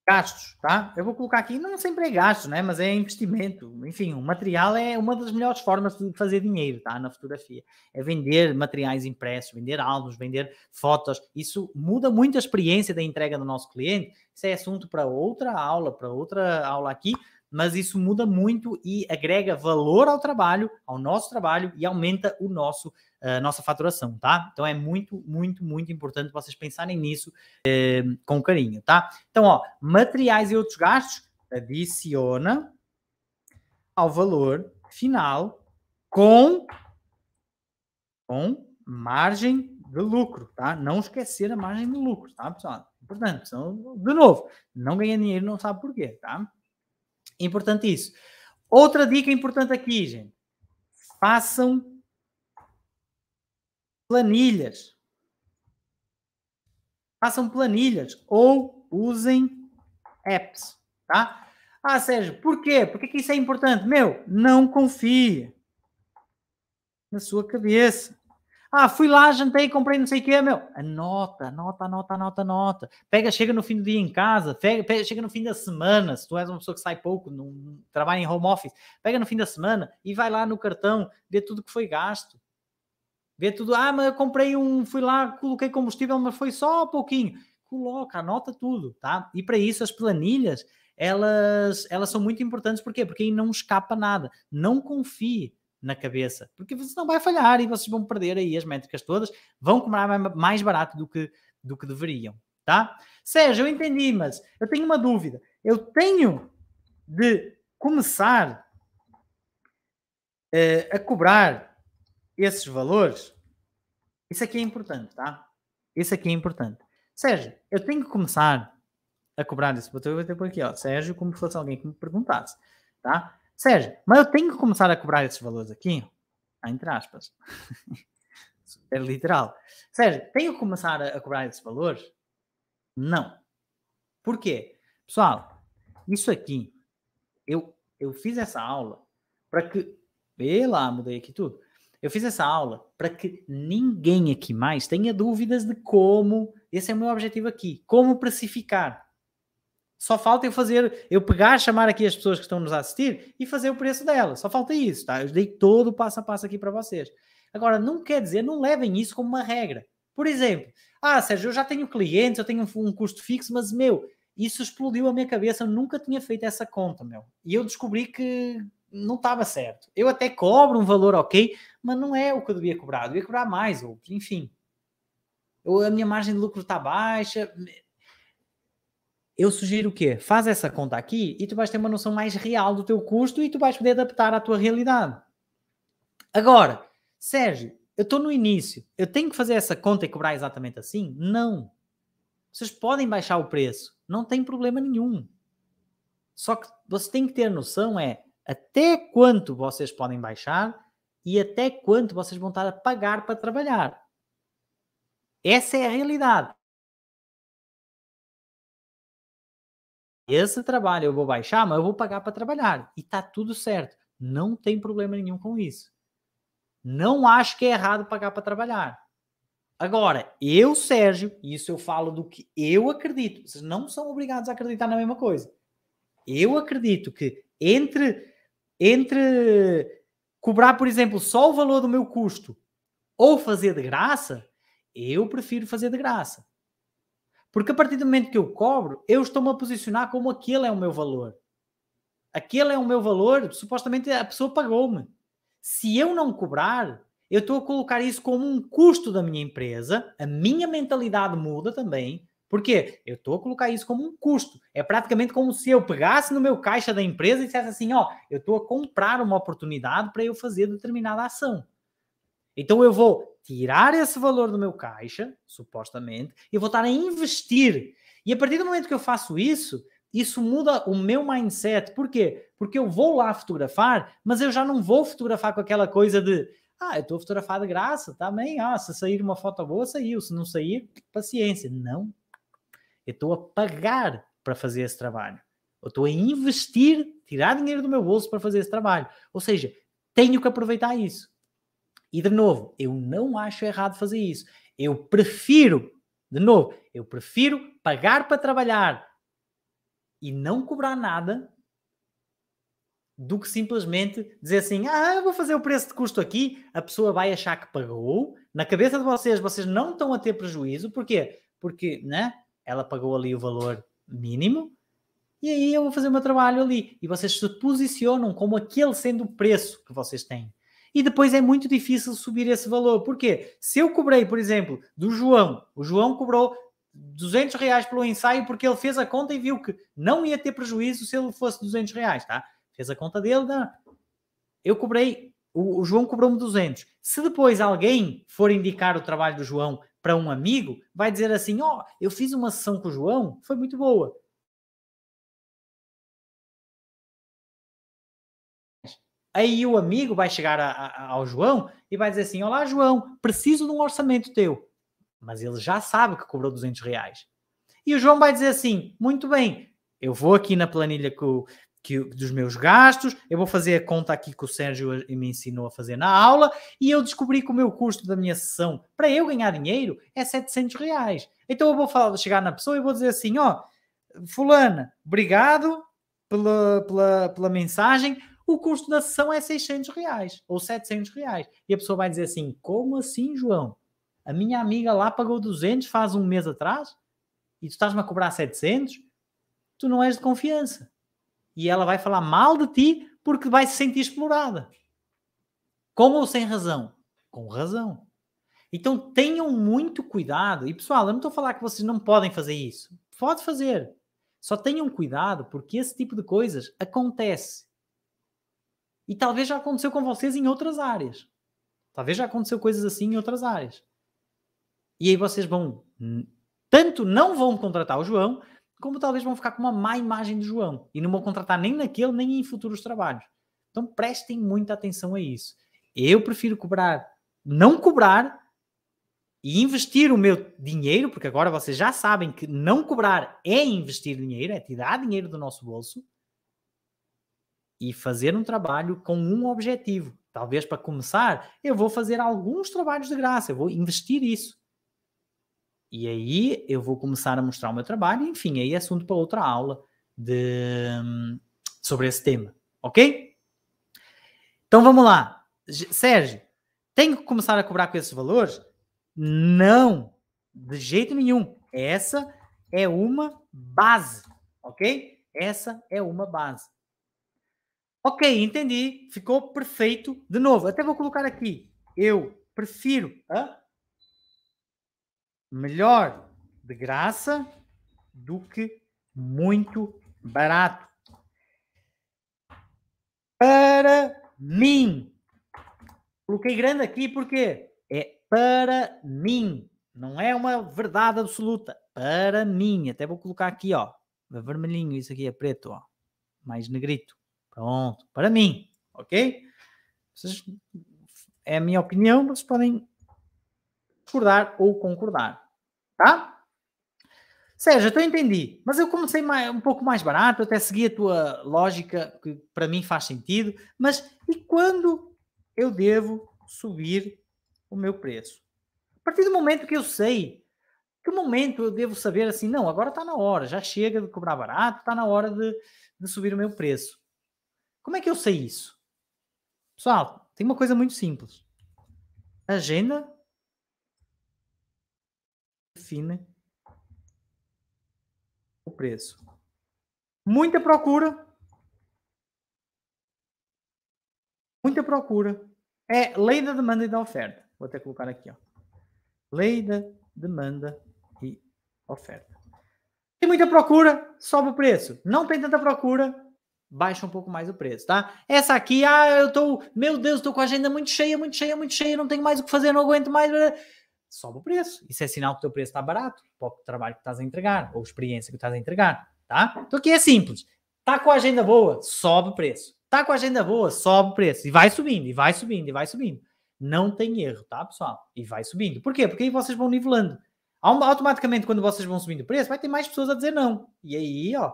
Gastos, tá? Eu vou colocar aqui, não sempre é gasto, né? Mas é investimento. Enfim, o material é uma das melhores formas de fazer dinheiro, tá? Na fotografia. É vender materiais impressos, vender álbuns, vender fotos. Isso muda muito a experiência da entrega do nosso cliente. Isso é assunto para outra aula, para outra aula aqui mas isso muda muito e agrega valor ao trabalho, ao nosso trabalho e aumenta o nosso eh, nossa faturação, tá? Então é muito, muito, muito importante vocês pensarem nisso eh, com carinho, tá? Então, ó, materiais e outros gastos adiciona ao valor final com com margem de lucro, tá? Não esquecer a margem de lucro, tá, pessoal? Importante, senão, de novo, não ganha dinheiro, não sabe porquê, tá? Importante isso. Outra dica importante aqui, gente. Façam planilhas. Façam planilhas ou usem apps, tá? Ah, Sérgio, por quê? Por que, que isso é importante? Meu, não confie na sua cabeça. Ah, fui lá, jantei, comprei não sei o que, meu. Anota, anota, anota, anota, anota. Pega, chega no fim do dia em casa, pega, pega, chega no fim da semana, se tu és uma pessoa que sai pouco, não, não, trabalha em home office, pega no fim da semana e vai lá no cartão, vê tudo que foi gasto. Vê tudo, ah, mas eu comprei um, fui lá, coloquei combustível, mas foi só um pouquinho. Coloca, anota tudo, tá? E para isso as planilhas, elas, elas são muito importantes, por quê? Porque aí não escapa nada. Não confie na cabeça, porque você não vai falhar e vocês vão perder aí as métricas todas, vão comprar mais barato do que, do que deveriam, tá? Sérgio, eu entendi, mas eu tenho uma dúvida. Eu tenho de começar uh, a cobrar esses valores. Isso aqui é importante, tá? Isso aqui é importante. Sérgio, eu tenho que começar a cobrar isso. Vou ter, vou ter por aqui, ó. Sérgio, como se fosse alguém que me perguntasse, tá? Sérgio, mas eu tenho que começar a cobrar esses valores aqui, entre aspas, super literal. Sérgio, tenho que começar a, a cobrar esses valores? Não. Porquê? Pessoal, isso aqui, eu, eu fiz essa aula para que. Vê lá, mudei aqui tudo. Eu fiz essa aula para que ninguém aqui mais tenha dúvidas de como. Esse é o meu objetivo aqui: como precificar. Só falta eu fazer, eu pegar, chamar aqui as pessoas que estão nos assistir e fazer o preço dela. Só falta isso, tá? Eu dei todo o passo a passo aqui para vocês. Agora, não quer dizer, não levem isso como uma regra. Por exemplo, ah, Sérgio, eu já tenho clientes, eu tenho um, um custo fixo, mas meu, isso explodiu a minha cabeça, eu nunca tinha feito essa conta, meu. E eu descobri que não estava certo. Eu até cobro um valor ok, mas não é o que eu devia cobrar, eu devia cobrar mais, ou enfim. Ou a minha margem de lucro está baixa, eu sugiro o quê? Faz essa conta aqui e tu vais ter uma noção mais real do teu custo e tu vais poder adaptar à tua realidade. Agora, Sérgio, eu estou no início, eu tenho que fazer essa conta e cobrar exatamente assim? Não. Vocês podem baixar o preço, não tem problema nenhum. Só que você tem que ter noção é até quanto vocês podem baixar e até quanto vocês vão estar a pagar para trabalhar. Essa é a realidade. esse trabalho eu vou baixar, mas eu vou pagar para trabalhar. E tá tudo certo. Não tem problema nenhum com isso. Não acho que é errado pagar para trabalhar. Agora, eu, Sérgio, e isso eu falo do que eu acredito, vocês não são obrigados a acreditar na mesma coisa. Eu acredito que entre, entre cobrar, por exemplo, só o valor do meu custo ou fazer de graça, eu prefiro fazer de graça. Porque a partir do momento que eu cobro, eu estou-me a posicionar como aquele é o meu valor. Aquele é o meu valor, supostamente a pessoa pagou-me. Se eu não cobrar, eu estou a colocar isso como um custo da minha empresa, a minha mentalidade muda também. Porque eu estou a colocar isso como um custo. É praticamente como se eu pegasse no meu caixa da empresa e dissesse assim: ó, eu estou a comprar uma oportunidade para eu fazer determinada ação. Então eu vou tirar esse valor do meu caixa, supostamente, e vou estar a investir. E a partir do momento que eu faço isso, isso muda o meu mindset. Por quê? Porque eu vou lá fotografar, mas eu já não vou fotografar com aquela coisa de ah, eu estou a fotografar de graça, tá bem, ah, se sair uma foto boa, saiu, se não sair, paciência. Não. Eu estou a pagar para fazer esse trabalho. Eu estou a investir, tirar dinheiro do meu bolso para fazer esse trabalho. Ou seja, tenho que aproveitar isso. E de novo, eu não acho errado fazer isso. Eu prefiro, de novo, eu prefiro pagar para trabalhar e não cobrar nada do que simplesmente dizer assim: ah, vou fazer o preço de custo aqui, a pessoa vai achar que pagou. Na cabeça de vocês, vocês não estão a ter prejuízo. quê? Porque né, ela pagou ali o valor mínimo e aí eu vou fazer o meu trabalho ali. E vocês se posicionam como aquele sendo o preço que vocês têm e depois é muito difícil subir esse valor. Porquê? Se eu cobrei, por exemplo, do João, o João cobrou 200 reais pelo ensaio porque ele fez a conta e viu que não ia ter prejuízo se ele fosse 200 reais, tá? Fez a conta dele, não. eu cobrei, o, o João cobrou-me 200. Se depois alguém for indicar o trabalho do João para um amigo, vai dizer assim, ó, oh, eu fiz uma sessão com o João, foi muito boa. Aí o amigo vai chegar a, a, ao João e vai dizer assim: Olá, João, preciso de um orçamento teu. Mas ele já sabe que cobrou 200 reais. E o João vai dizer assim: Muito bem, eu vou aqui na planilha que, o, que dos meus gastos, eu vou fazer a conta aqui que o Sérgio me ensinou a fazer na aula e eu descobri que o meu custo da minha sessão para eu ganhar dinheiro é 700 reais. Então eu vou falar, chegar na pessoa e vou dizer assim: Ó, oh, Fulana, obrigado pela, pela, pela mensagem o custo da sessão é 600 reais ou 700 reais. E a pessoa vai dizer assim, como assim, João? A minha amiga lá pagou 200 faz um mês atrás e tu estás-me a cobrar 700? Tu não és de confiança. E ela vai falar mal de ti porque vai se sentir explorada. Com ou sem razão? Com razão. Então tenham muito cuidado. E pessoal, eu não estou a falar que vocês não podem fazer isso. Pode fazer. Só tenham cuidado porque esse tipo de coisas acontece. E talvez já aconteceu com vocês em outras áreas. Talvez já aconteceu coisas assim em outras áreas. E aí vocês vão, hum, tanto não vão contratar o João, como talvez vão ficar com uma má imagem de João. E não vão contratar nem naquele, nem em futuros trabalhos. Então prestem muita atenção a isso. Eu prefiro cobrar, não cobrar e investir o meu dinheiro, porque agora vocês já sabem que não cobrar é investir dinheiro, é tirar dinheiro do nosso bolso e fazer um trabalho com um objetivo. Talvez para começar, eu vou fazer alguns trabalhos de graça, eu vou investir isso. E aí eu vou começar a mostrar o meu trabalho, enfim, aí é assunto para outra aula de, sobre esse tema, ok? Então vamos lá. Sérgio, tenho que começar a cobrar com esses valores? Não, de jeito nenhum. Essa é uma base, ok? Essa é uma base. Ok, entendi. Ficou perfeito. De novo, até vou colocar aqui. Eu prefiro a melhor de graça do que muito barato. Para mim. Coloquei grande aqui porque é para mim. Não é uma verdade absoluta. Para mim. Até vou colocar aqui, ó. Vermelhinho, isso aqui é preto, ó. Mais negrito. Pronto, para mim, ok? Vocês, é a minha opinião, vocês podem discordar ou concordar, tá? Sérgio, então eu entendi, mas eu comecei mais, um pouco mais barato, até segui a tua lógica, que para mim faz sentido, mas e quando eu devo subir o meu preço? A partir do momento que eu sei que momento eu devo saber assim, não, agora está na hora, já chega de cobrar barato, está na hora de, de, subir o meu preço. Como é que eu sei isso? Pessoal, tem uma coisa muito simples. A agenda define o preço. Muita procura. Muita procura. É lei da demanda e da oferta. Vou até colocar aqui, ó. Lei da demanda e oferta. Tem muita procura, sobe o preço. Não tem tanta procura, baixa um pouco mais o preço, tá? Essa aqui, ah, eu tô, meu Deus, tô com a agenda muito cheia, muito cheia, muito cheia, não tenho mais o que fazer, não aguento mais. Sobe o preço. Isso é sinal que o teu preço está barato, pouco trabalho que estás a entregar, ou experiência que estás a entregar, tá? Então aqui é simples. Tá com a agenda boa, sobe o preço. Tá com a agenda boa, sobe o preço. E vai subindo, e vai subindo, e vai subindo. Não tem erro, tá, pessoal? E vai subindo. Por quê? Porque aí vocês vão nivelando. Automaticamente, quando vocês vão subindo o preço, vai ter mais pessoas a dizer não. E aí, ó,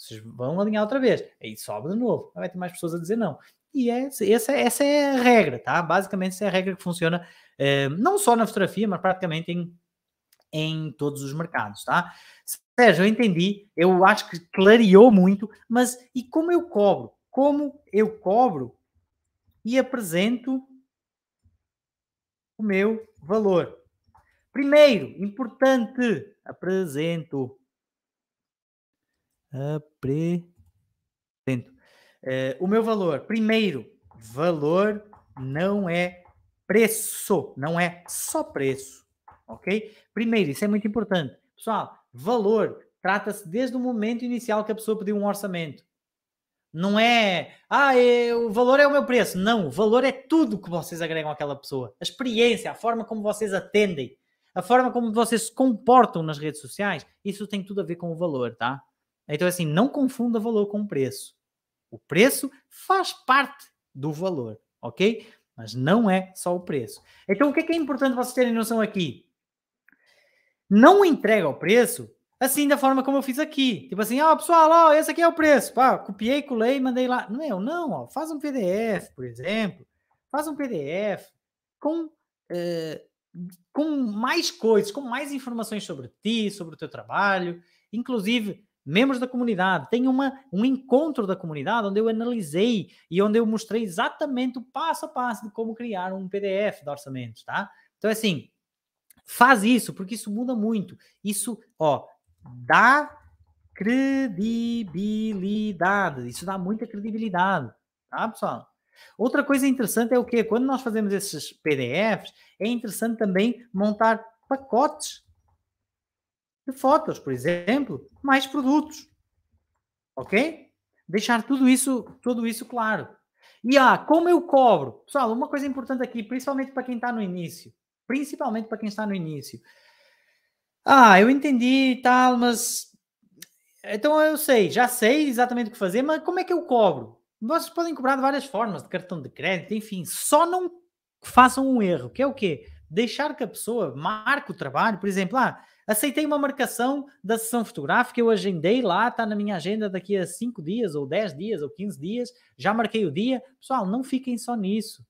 vocês vão alinhar outra vez, aí sobe de novo, vai ter mais pessoas a dizer não. E é, essa, essa é a regra, tá? Basicamente, essa é a regra que funciona eh, não só na fotografia, mas praticamente em, em todos os mercados, tá? Sérgio, eu entendi, eu acho que clareou muito, mas e como eu cobro? Como eu cobro e apresento o meu valor? Primeiro, importante, apresento apresento. Eh, o meu valor, primeiro, valor não é preço, não é só preço, ok? Primeiro, isso é muito importante. Pessoal, valor trata-se desde o momento inicial que a pessoa pediu um orçamento. Não é, ah, é, o valor é o meu preço. Não, o valor é tudo que vocês agregam àquela pessoa. A experiência, a forma como vocês atendem, a forma como vocês se comportam nas redes sociais, isso tem tudo a ver com o valor, tá? Então, assim, não confunda valor com preço. O preço faz parte do valor, ok? Mas não é só o preço. Então, o que é, que é importante vocês terem noção aqui? Não entrega o preço assim da forma como eu fiz aqui. Tipo assim, ó, oh, ah, pessoal, ó, esse aqui é o preço. Pá, copiei, colei, mandei lá. Não, é eu não, ó, faz um PDF, por exemplo. Faz um PDF com, eh, com mais coisas, com mais informações sobre ti, sobre o teu trabalho. Inclusive, membros da comunidade. Tem uma, um encontro da comunidade onde eu analisei e onde eu mostrei exatamente o passo a passo de como criar um PDF de orçamentos, tá? Então, é assim, faz isso, porque isso muda muito. Isso, ó, dá credibilidade. Isso dá muita credibilidade, tá, pessoal? Outra coisa interessante é o que? Quando nós fazemos esses PDFs, é interessante também montar pacotes fotos, por exemplo, mais produtos. Ok? Deixar tudo isso, tudo isso claro. E ah, como eu cobro? Pessoal, uma coisa importante aqui, principalmente para quem está no início. Principalmente para quem está no início. Ah, eu entendi e tal, mas. Então eu sei, já sei exatamente o que fazer, mas como é que eu cobro? Vocês podem cobrar de várias formas, de cartão de crédito, enfim, só não façam um erro, que é o quê? Deixar que a pessoa marque o trabalho, por exemplo, ah, aceitei uma marcação da sessão fotográfica, eu agendei lá, está na minha agenda daqui a 5 dias, ou 10 dias, ou 15 dias, já marquei o dia. Pessoal, não fiquem só nisso.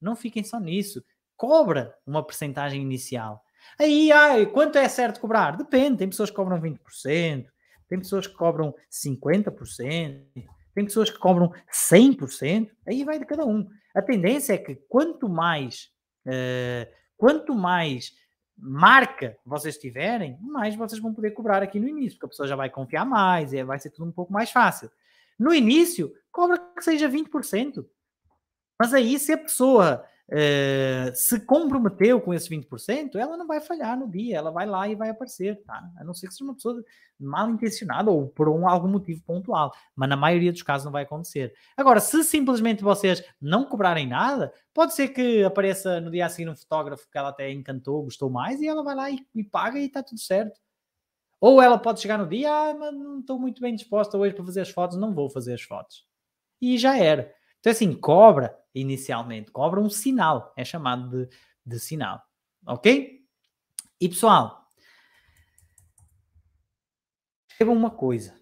Não fiquem só nisso. Cobra uma percentagem inicial. Aí, ai, quanto é certo cobrar? Depende, tem pessoas que cobram 20%, tem pessoas que cobram 50%, tem pessoas que cobram 100%, aí vai de cada um. A tendência é que quanto mais, uh, quanto mais marca vocês tiverem, mais vocês vão poder cobrar aqui no início, porque a pessoa já vai confiar mais, e é, vai ser tudo um pouco mais fácil. No início, cobra que seja 20%. Mas aí, se a pessoa é, se comprometeu com esse 20%, ela não vai falhar no dia, ela vai lá e vai aparecer, tá? A não ser que seja uma pessoa mal intencionada ou por um, algum motivo pontual, mas na maioria dos casos não vai acontecer. Agora, se simplesmente vocês não cobrarem nada, pode ser que apareça no dia seguinte um fotógrafo que ela até encantou, gostou mais, e ela vai lá e, e paga e está tudo certo. Ou ela pode chegar no dia, ah, mas não estou muito bem disposta hoje para fazer as fotos, não vou fazer as fotos. E já era. Então, assim, cobra inicialmente, cobra um sinal, é chamado de, de sinal. Ok? E pessoal, percebam uma coisa.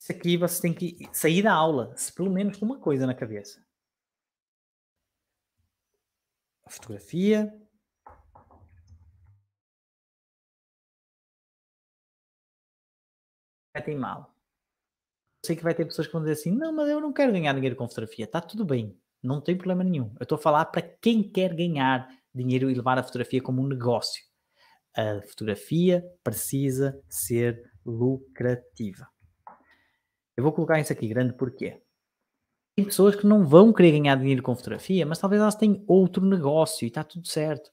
Isso aqui você tem que sair da aula, se pelo menos com uma coisa na cabeça. A fotografia, tem mal sei que vai ter pessoas que vão dizer assim: não, mas eu não quero ganhar dinheiro com fotografia. está tudo bem, não tem problema nenhum. Eu estou a falar para quem quer ganhar dinheiro e levar a fotografia como um negócio. A fotografia precisa ser lucrativa. Eu vou colocar isso aqui grande porque Tem pessoas que não vão querer ganhar dinheiro com fotografia, mas talvez elas tenham outro negócio e está tudo certo.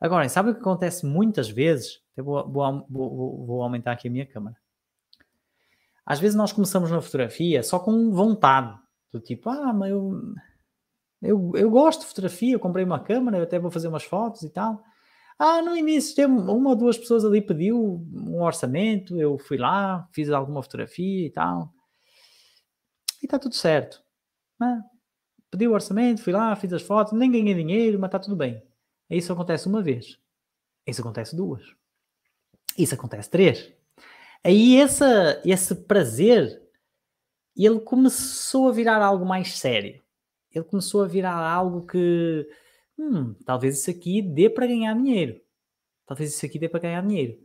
Agora, sabe o que acontece muitas vezes? Eu vou, vou, vou, vou aumentar aqui a minha câmera. Às vezes nós começamos na fotografia só com vontade, do tipo, ah, mas eu, eu, eu gosto de fotografia, comprei uma câmera, eu até vou fazer umas fotos e tal. Ah, no início tem uma ou duas pessoas ali pediu um orçamento, eu fui lá, fiz alguma fotografia e tal. E está tudo certo. Né? Pedi o orçamento, fui lá, fiz as fotos, nem ganhei dinheiro, mas está tudo bem. Isso acontece uma vez. Isso acontece duas. Isso acontece três. Aí essa, esse prazer, ele começou a virar algo mais sério. Ele começou a virar algo que, hum, talvez isso aqui dê para ganhar dinheiro. Talvez isso aqui dê para ganhar dinheiro.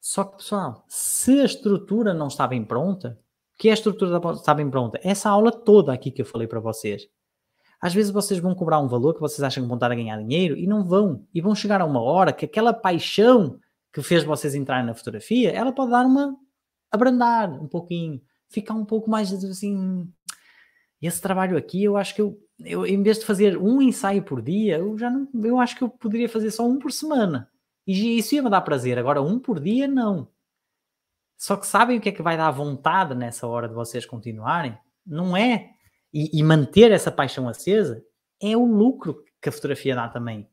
Só que, pessoal, se a estrutura não está bem pronta, que é a estrutura está bem pronta? Essa aula toda aqui que eu falei para vocês. Às vezes vocês vão cobrar um valor que vocês acham que vão estar a ganhar dinheiro e não vão. E vão chegar a uma hora que aquela paixão que fez vocês entrarem na fotografia, ela pode dar uma abrandar um pouquinho, ficar um pouco mais assim. Esse trabalho aqui, eu acho que eu, eu em vez de fazer um ensaio por dia, eu já não, eu acho que eu poderia fazer só um por semana. E isso ia me dar prazer. Agora, um por dia, não. Só que sabem o que é que vai dar vontade nessa hora de vocês continuarem? Não é. E, e manter essa paixão acesa é o lucro que a fotografia dá também.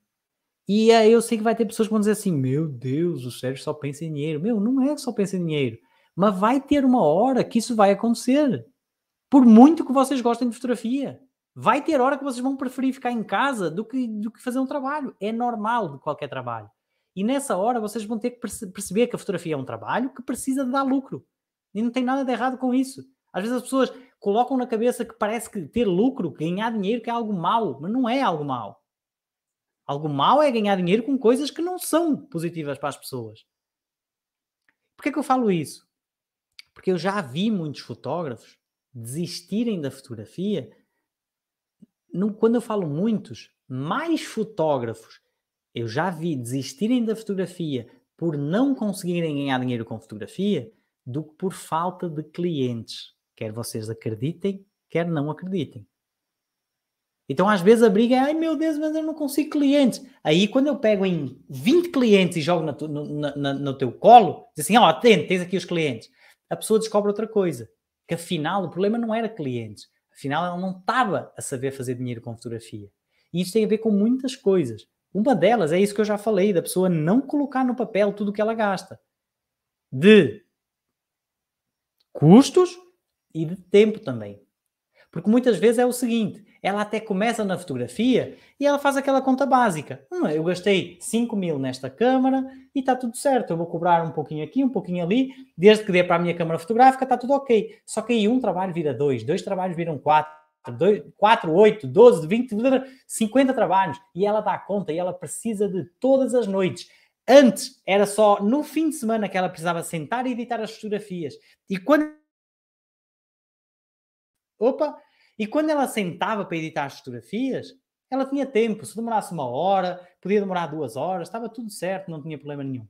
E aí eu sei que vai ter pessoas que vão dizer assim: meu Deus, o Sérgio só pensa em dinheiro. Meu, não é que só pensa em dinheiro. Mas vai ter uma hora que isso vai acontecer. Por muito que vocês gostem de fotografia. Vai ter hora que vocês vão preferir ficar em casa do que, do que fazer um trabalho. É normal de qualquer trabalho. E nessa hora vocês vão ter que perce perceber que a fotografia é um trabalho que precisa de dar lucro. E não tem nada de errado com isso. Às vezes as pessoas colocam na cabeça que parece que ter lucro, ganhar dinheiro, que é algo mau, mas não é algo mau. Algo mau é ganhar dinheiro com coisas que não são positivas para as pessoas. Por que é que eu falo isso? Porque eu já vi muitos fotógrafos desistirem da fotografia. No, quando eu falo muitos, mais fotógrafos eu já vi desistirem da fotografia por não conseguirem ganhar dinheiro com fotografia do que por falta de clientes. Quer vocês acreditem, quer não acreditem. Então, às vezes, a briga é: ai meu Deus, mas eu não consigo clientes. Aí, quando eu pego em 20 clientes e jogo na tu, no, na, no, teu colo, diz assim: ó, oh, atende, tens aqui os clientes. A pessoa descobre outra coisa: que afinal o problema não era clientes. Afinal, ela não estava a saber fazer dinheiro com fotografia. E isso tem a ver com muitas coisas. Uma delas é isso que eu já falei: da pessoa não colocar no papel tudo o que ela gasta, de custos e de tempo também. Porque muitas vezes é o seguinte: ela até começa na fotografia e ela faz aquela conta básica. Hum, eu gastei 5 mil nesta câmara e está tudo certo. Eu vou cobrar um pouquinho aqui, um pouquinho ali, desde que dê para a minha câmara fotográfica, está tudo ok. Só que aí um trabalho vira dois, dois trabalhos viram quatro. 4, 8, 12, 20, 50 trabalhos e ela dá conta e ela precisa de todas as noites. Antes era só no fim de semana que ela precisava sentar e editar as fotografias. E quando. Opa! E quando ela sentava para editar as fotografias, ela tinha tempo. Se demorasse uma hora, podia demorar duas horas, estava tudo certo, não tinha problema nenhum.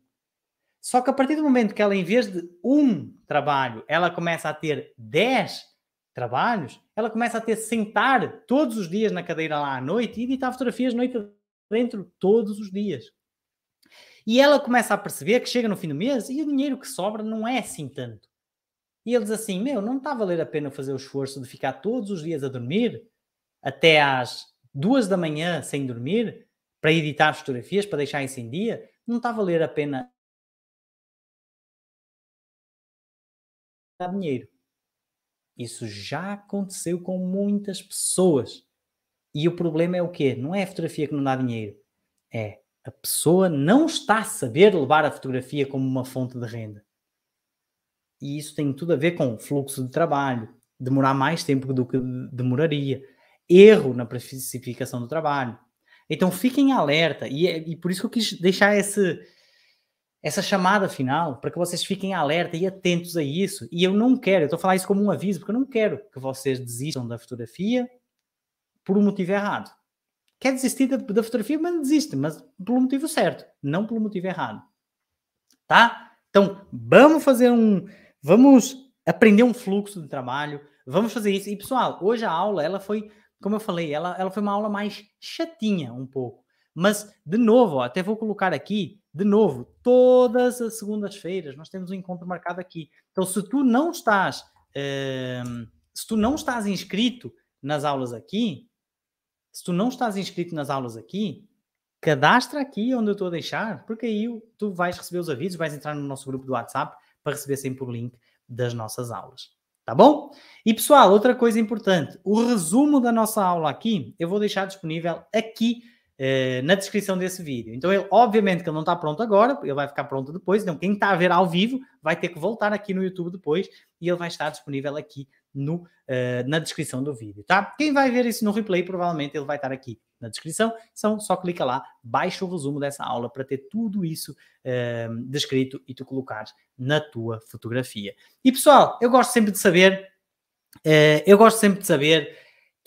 Só que a partir do momento que ela, em vez de um trabalho, ela começa a ter dez trabalhos, ela começa a ter sentar todos os dias na cadeira lá à noite e editar fotografias noite dentro todos os dias. E ela começa a perceber que chega no fim do mês e o dinheiro que sobra não é assim tanto. E eles assim: Meu, não está a valer a pena fazer o esforço de ficar todos os dias a dormir até às duas da manhã sem dormir para editar fotografias, para deixar isso em dia? Não está a valer a pena dar dinheiro. Isso já aconteceu com muitas pessoas. E o problema é o quê? Não é a fotografia que não dá dinheiro. É a pessoa não está a saber levar a fotografia como uma fonte de renda. E isso tem tudo a ver com fluxo de trabalho, demorar mais tempo do que demoraria, erro na precificação do trabalho. Então fiquem alerta, e, é, e por isso que eu quis deixar esse, essa chamada final, para que vocês fiquem alerta e atentos a isso. E eu não quero, eu estou falando isso como um aviso, porque eu não quero que vocês desistam da fotografia por um motivo errado. Quer desistir da, da fotografia, mas desiste, mas pelo motivo certo, não pelo motivo errado. Tá? Então, vamos fazer um, Vamos aprender um fluxo do trabalho, vamos fazer isso. E pessoal, hoje a aula, ela foi, como eu falei, ela, ela foi uma aula mais chatinha um pouco. Mas, de novo, ó, até vou colocar aqui, de novo, todas as segundas-feiras nós temos um encontro marcado aqui. Então, se tu não estás, ehm, se tu não estás inscrito nas aulas aqui, se tu não estás inscrito nas aulas aqui, cadastra aqui onde eu estou a deixar, porque aí tu vais receber os avisos, vais entrar no nosso grupo do WhatsApp para receber sempre o link das nossas aulas. Tá bom? E pessoal, outra coisa importante: o resumo da nossa aula aqui eu vou deixar disponível aqui eh, na descrição desse vídeo. Então, ele, obviamente que ele não está pronto agora, ele vai ficar pronto depois. Então, quem está a ver ao vivo vai ter que voltar aqui no YouTube depois e ele vai estar disponível aqui no, uh, na descrição do vídeo, tá? Quem vai ver isso no replay, provavelmente ele vai estar aqui na descrição. Então, só clica lá, baixa o resumo dessa aula para ter tudo isso uh, descrito e tu colocares na tua fotografia. E pessoal, eu gosto sempre de saber, uh, eu gosto sempre de saber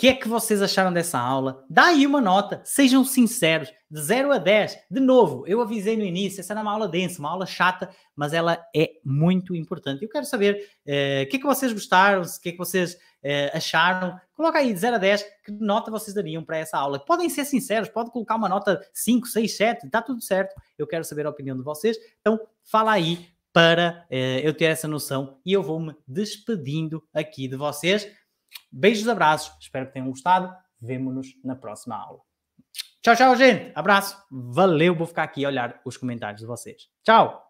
que é que vocês acharam dessa aula? Dá aí uma nota, sejam sinceros, de 0 a 10. De novo, eu avisei no início, essa era uma aula densa, uma aula chata, mas ela é muito importante. Eu quero saber eh, o eh, que é que vocês gostaram, o que é que vocês eh, acharam. Coloca aí de 0 a 10 que nota vocês dariam para essa aula. Podem ser sinceros, podem colocar uma nota 5, 6, 7, está tudo certo. Eu quero saber a opinião de vocês. Então, fala aí para eh, eu ter essa noção e eu vou me despedindo aqui de vocês. Beijos, abraços, espero que tenham gostado. Vemo-nos na próxima aula. Tchau, tchau, gente. Abraço. Valeu. Vou ficar aqui a olhar os comentários de vocês. Tchau.